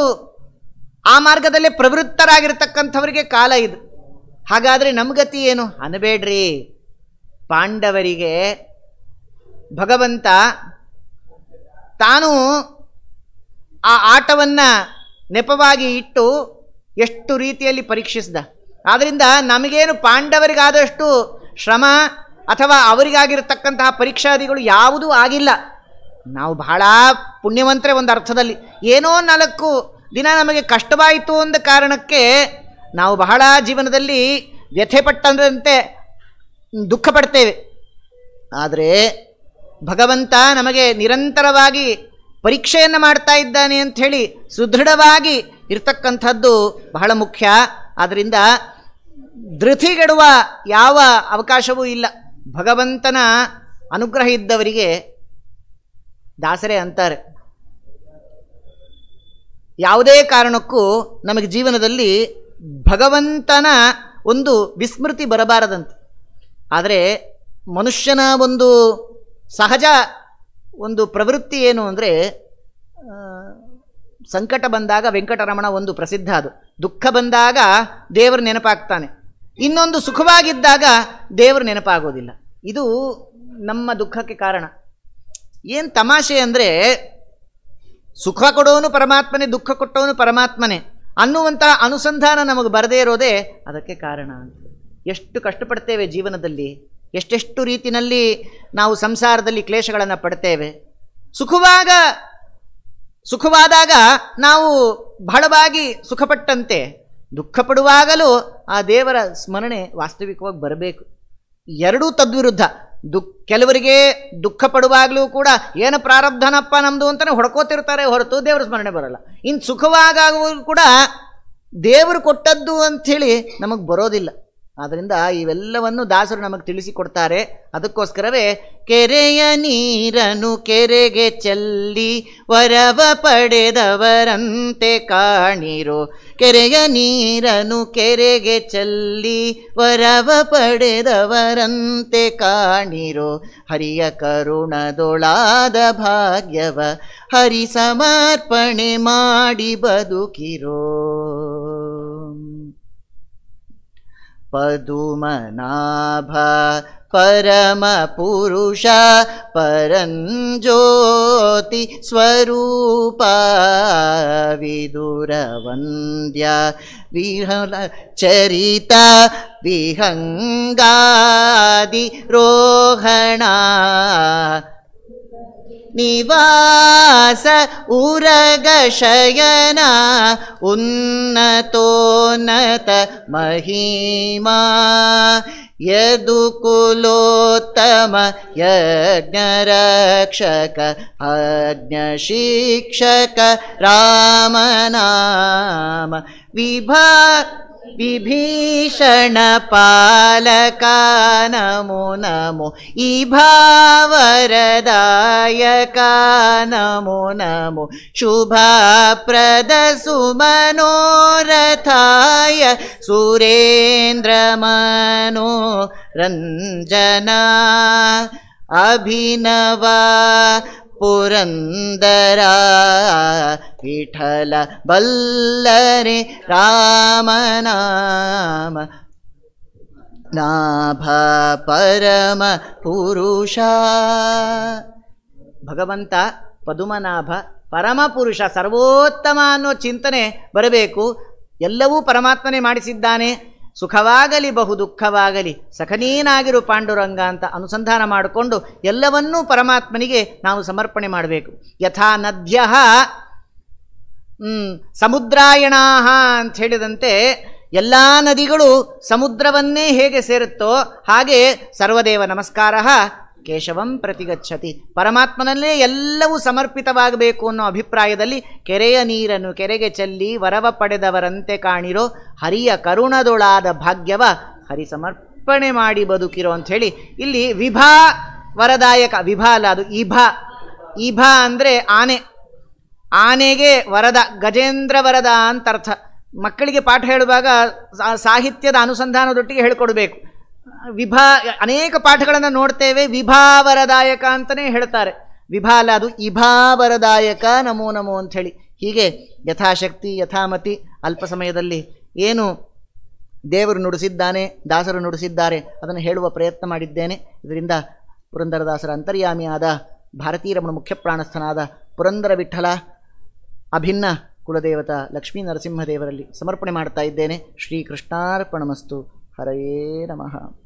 ಆ ಮಾರ್ಗದಲ್ಲೇ ಪ್ರವೃತ್ತರಾಗಿರ್ತಕ್ಕಂಥವರಿಗೆ ಕಾಲ ಇದು ಹಾಗಾದರೆ ಗತಿ ಏನು ಅನ್ನಬೇಡ್ರಿ ಪಾಂಡವರಿಗೆ ಭಗವಂತ ತಾನು ಆ ಆಟವನ್ನು ನೆಪವಾಗಿ ಇಟ್ಟು ಎಷ್ಟು ರೀತಿಯಲ್ಲಿ ಪರೀಕ್ಷಿಸಿದ ಆದ್ದರಿಂದ ನಮಗೇನು ಪಾಂಡವರಿಗಾದಷ್ಟು ಶ್ರಮ ಅಥವಾ ಅವರಿಗಾಗಿರತಕ್ಕಂತಹ ಪರೀಕ್ಷಾದಿಗಳು ಯಾವುದೂ ಆಗಿಲ್ಲ ನಾವು ಬಹಳ ಪುಣ್ಯವಂತರೇ ಒಂದು ಅರ್ಥದಲ್ಲಿ ಏನೋ ನಾಲ್ಕು ದಿನ ನಮಗೆ ಕಷ್ಟವಾಯಿತು ಅಂದ ಕಾರಣಕ್ಕೆ ನಾವು ಬಹಳ ಜೀವನದಲ್ಲಿ ವ್ಯಥೆ ದುಃಖ ಪಡ್ತೇವೆ ಆದರೆ ಭಗವಂತ ನಮಗೆ ನಿರಂತರವಾಗಿ ಪರೀಕ್ಷೆಯನ್ನು ಮಾಡ್ತಾ ಇದ್ದಾನೆ ಅಂಥೇಳಿ ಸುದೃಢವಾಗಿ ಇರ್ತಕ್ಕಂಥದ್ದು ಬಹಳ ಮುಖ್ಯ ಆದ್ದರಿಂದ ಧೃತಿಗೆಡುವ ಯಾವ ಅವಕಾಶವೂ ಇಲ್ಲ ಭಗವಂತನ ಅನುಗ್ರಹ ಇದ್ದವರಿಗೆ ದಾಸರೇ ಅಂತಾರೆ ಯಾವುದೇ ಕಾರಣಕ್ಕೂ ನಮಗೆ ಜೀವನದಲ್ಲಿ ಭಗವಂತನ ಒಂದು ವಿಸ್ಮೃತಿ ಬರಬಾರದಂತೆ ಆದರೆ ಮನುಷ್ಯನ ಒಂದು ಸಹಜ ಒಂದು ಪ್ರವೃತ್ತಿ ಏನು ಅಂದರೆ ಸಂಕಟ ಬಂದಾಗ ವೆಂಕಟರಮಣ ಒಂದು ಪ್ರಸಿದ್ಧ ಅದು ದುಃಖ ಬಂದಾಗ ದೇವರು ನೆನಪಾಗ್ತಾನೆ ಇನ್ನೊಂದು ಸುಖವಾಗಿದ್ದಾಗ ದೇವರು ನೆನಪಾಗೋದಿಲ್ಲ ಇದು ನಮ್ಮ ದುಃಖಕ್ಕೆ ಕಾರಣ ಏನು ತಮಾಷೆ ಅಂದರೆ ಸುಖ ಕೊಡೋನು ಪರಮಾತ್ಮನೇ ದುಃಖ ಕೊಟ್ಟವನು ಪರಮಾತ್ಮನೇ ಅನ್ನುವಂತಹ ಅನುಸಂಧಾನ ನಮಗೆ ಬರದೇ ಇರೋದೇ ಅದಕ್ಕೆ ಕಾರಣ ಅಂತ ಎಷ್ಟು ಕಷ್ಟಪಡ್ತೇವೆ ಜೀವನದಲ್ಲಿ ಎಷ್ಟೆಷ್ಟು ರೀತಿಯಲ್ಲಿ ನಾವು ಸಂಸಾರದಲ್ಲಿ ಕ್ಲೇಶಗಳನ್ನು ಪಡ್ತೇವೆ ಸುಖವಾಗ ಸುಖವಾದಾಗ ನಾವು ಬಹಳವಾಗಿ ಸುಖಪಟ್ಟಂತೆ ದುಃಖ ಪಡುವಾಗಲೂ ಆ ದೇವರ ಸ್ಮರಣೆ ವಾಸ್ತವಿಕವಾಗಿ ಬರಬೇಕು ಎರಡೂ ತದ್ವಿರುದ್ಧ ದುಃಖ ಕೆಲವರಿಗೆ ದುಃಖ ಪಡುವಾಗಲೂ ಕೂಡ ಏನು ಪ್ರಾರಬ್ಧನಪ್ಪ ನಮ್ಮದು ಅಂತಲೇ ಹೊಡ್ಕೋತಿರ್ತಾರೆ ಹೊರತು ದೇವರ ಸ್ಮರಣೆ ಬರಲ್ಲ ಇನ್ನು ಸುಖವಾಗುವ ಕೂಡ ದೇವರು ಕೊಟ್ಟದ್ದು ಅಂಥೇಳಿ ನಮಗೆ ಬರೋದಿಲ್ಲ ಆದ್ದರಿಂದ ಇವೆಲ್ಲವನ್ನು ದಾಸರು ನಮಗೆ ತಿಳಿಸಿಕೊಡ್ತಾರೆ ಅದಕ್ಕೋಸ್ಕರವೇ ಕೆರೆಯ ನೀರನು ಕೆರೆಗೆ ಚೆಲ್ಲಿ ವರವ ಪಡೆದವರಂತೆ ಕಾಣಿರೋ ಕೆರೆಯ ನೀರನು ಕೆರೆಗೆ ಚೆಲ್ಲಿ ವರವ ಪಡೆದವರಂತೆ ಕಾಣಿರೋ ಹರಿಯ ಕರುಣದೊಳಾದ ಭಾಗ್ಯವ ಹರಿ ಸಮರ್ಪಣೆ ಮಾಡಿ ಬದುಕಿರೋ पदुमनाभा परमपुरुष परं ज्योतिस्वरूपा विदुरवन्द्या विहलचरिता विहङ्गादिरोहणा निवास उरगशयना उन्नतोन्नत महिमा यदुकुलोत्तम यज्ञरक्षक अज्ञशिक्षक रामनाम विभा विभीषणपालका नमो नमो इभावरदाय नमो नमो शुभाप्रद सुरेन्द्रमनो रञ्जना अभिनवा ಪುರಂದರ ವಿಠಲ ಬಲ್ಲರೆ ರಾಮನಾಮ ನಾಭ ಪರಮ ಪುರುಷ ಭಗವಂತ ಪದುಮನಾಭ ಪರಮ ಪುರುಷ ಸರ್ವೋತ್ತಮ ಅನ್ನೋ ಚಿಂತನೆ ಬರಬೇಕು ಎಲ್ಲವೂ ಪರಮಾತ್ಮನೇ ಮಾಡಿಸಿದ್ದಾನೆ ಸುಖವಾಗಲಿ ಬಹು ದುಃಖವಾಗಲಿ ಸಖನೀನಾಗಿರು ಪಾಂಡುರಂಗ ಅಂತ ಅನುಸಂಧಾನ ಮಾಡಿಕೊಂಡು ಎಲ್ಲವನ್ನೂ ಪರಮಾತ್ಮನಿಗೆ ನಾವು ಸಮರ್ಪಣೆ ಮಾಡಬೇಕು ಯಥಾ ನದ್ಯ ಸಮುದ್ರಾಯಣಾ ಅಂತ ಹೇಳಿದಂತೆ ಎಲ್ಲ ನದಿಗಳು ಸಮುದ್ರವನ್ನೇ ಹೇಗೆ ಸೇರುತ್ತೋ ಹಾಗೆ ಸರ್ವದೇವ ನಮಸ್ಕಾರ ಕೇಶವಂ ಪ್ರತಿಗಚ್ಚತಿ ಪರಮಾತ್ಮನಲ್ಲೇ ಎಲ್ಲವೂ ಸಮರ್ಪಿತವಾಗಬೇಕು ಅನ್ನೋ ಅಭಿಪ್ರಾಯದಲ್ಲಿ ಕೆರೆಯ ನೀರನ್ನು ಕೆರೆಗೆ ಚೆಲ್ಲಿ ವರವ ಪಡೆದವರಂತೆ ಕಾಣಿರೋ ಹರಿಯ ಕರುಣದೊಳಾದ ಭಾಗ್ಯವ ಹರಿ ಸಮರ್ಪಣೆ ಮಾಡಿ ಬದುಕಿರೋ ಅಂಥೇಳಿ ಇಲ್ಲಿ ವಿಭಾ ವರದಾಯಕ ವಿಭಾ ಅಲ್ಲ ಅದು ಇಭಾ ಇಭಾ ಅಂದರೆ ಆನೆ ಆನೆಗೆ ವರದ ಗಜೇಂದ್ರ ವರದ ಅಂತ ಅರ್ಥ ಮಕ್ಕಳಿಗೆ ಪಾಠ ಹೇಳುವಾಗ ಸಾಹಿತ್ಯದ ಅನುಸಂಧಾನದೊಟ್ಟಿಗೆ ಹೇಳಿಕೊಡಬೇಕು ವಿಭಾ ಅನೇಕ ಪಾಠಗಳನ್ನು ನೋಡ್ತೇವೆ ವಿಭಾವರದಾಯಕ ಅಂತಲೇ ಹೇಳ್ತಾರೆ ವಿಭಾಲ ಅದು ಇಭಾವರದಾಯಕ ನಮೋ ನಮೋ ಅಂಥೇಳಿ ಹೀಗೆ ಯಥಾಶಕ್ತಿ ಯಥಾಮತಿ ಅಲ್ಪ ಸಮಯದಲ್ಲಿ ಏನು ದೇವರು ನುಡಿಸಿದ್ದಾನೆ ದಾಸರು ನುಡಿಸಿದ್ದಾರೆ ಅದನ್ನು ಹೇಳುವ ಪ್ರಯತ್ನ ಮಾಡಿದ್ದೇನೆ ಇದರಿಂದ ಪುರಂದರದಾಸರ ಅಂತರ್ಯಾಮಿಯಾದ ಭಾರತೀರಮಣ ಮುಖ್ಯ ಪ್ರಾಣಸ್ಥನಾದ ಪುರಂದರ ವಿಠಲ ಅಭಿನ್ನ ಕುಲದೇವತ ಲಕ್ಷ್ಮೀ ನರಸಿಂಹದೇವರಲ್ಲಿ ಸಮರ್ಪಣೆ ಮಾಡ್ತಾ ಇದ್ದೇನೆ ಶ್ರೀಕೃಷ್ಣಾರ್ಪಣಮಸ್ತು ಹರೆಯೇ ನಮಃ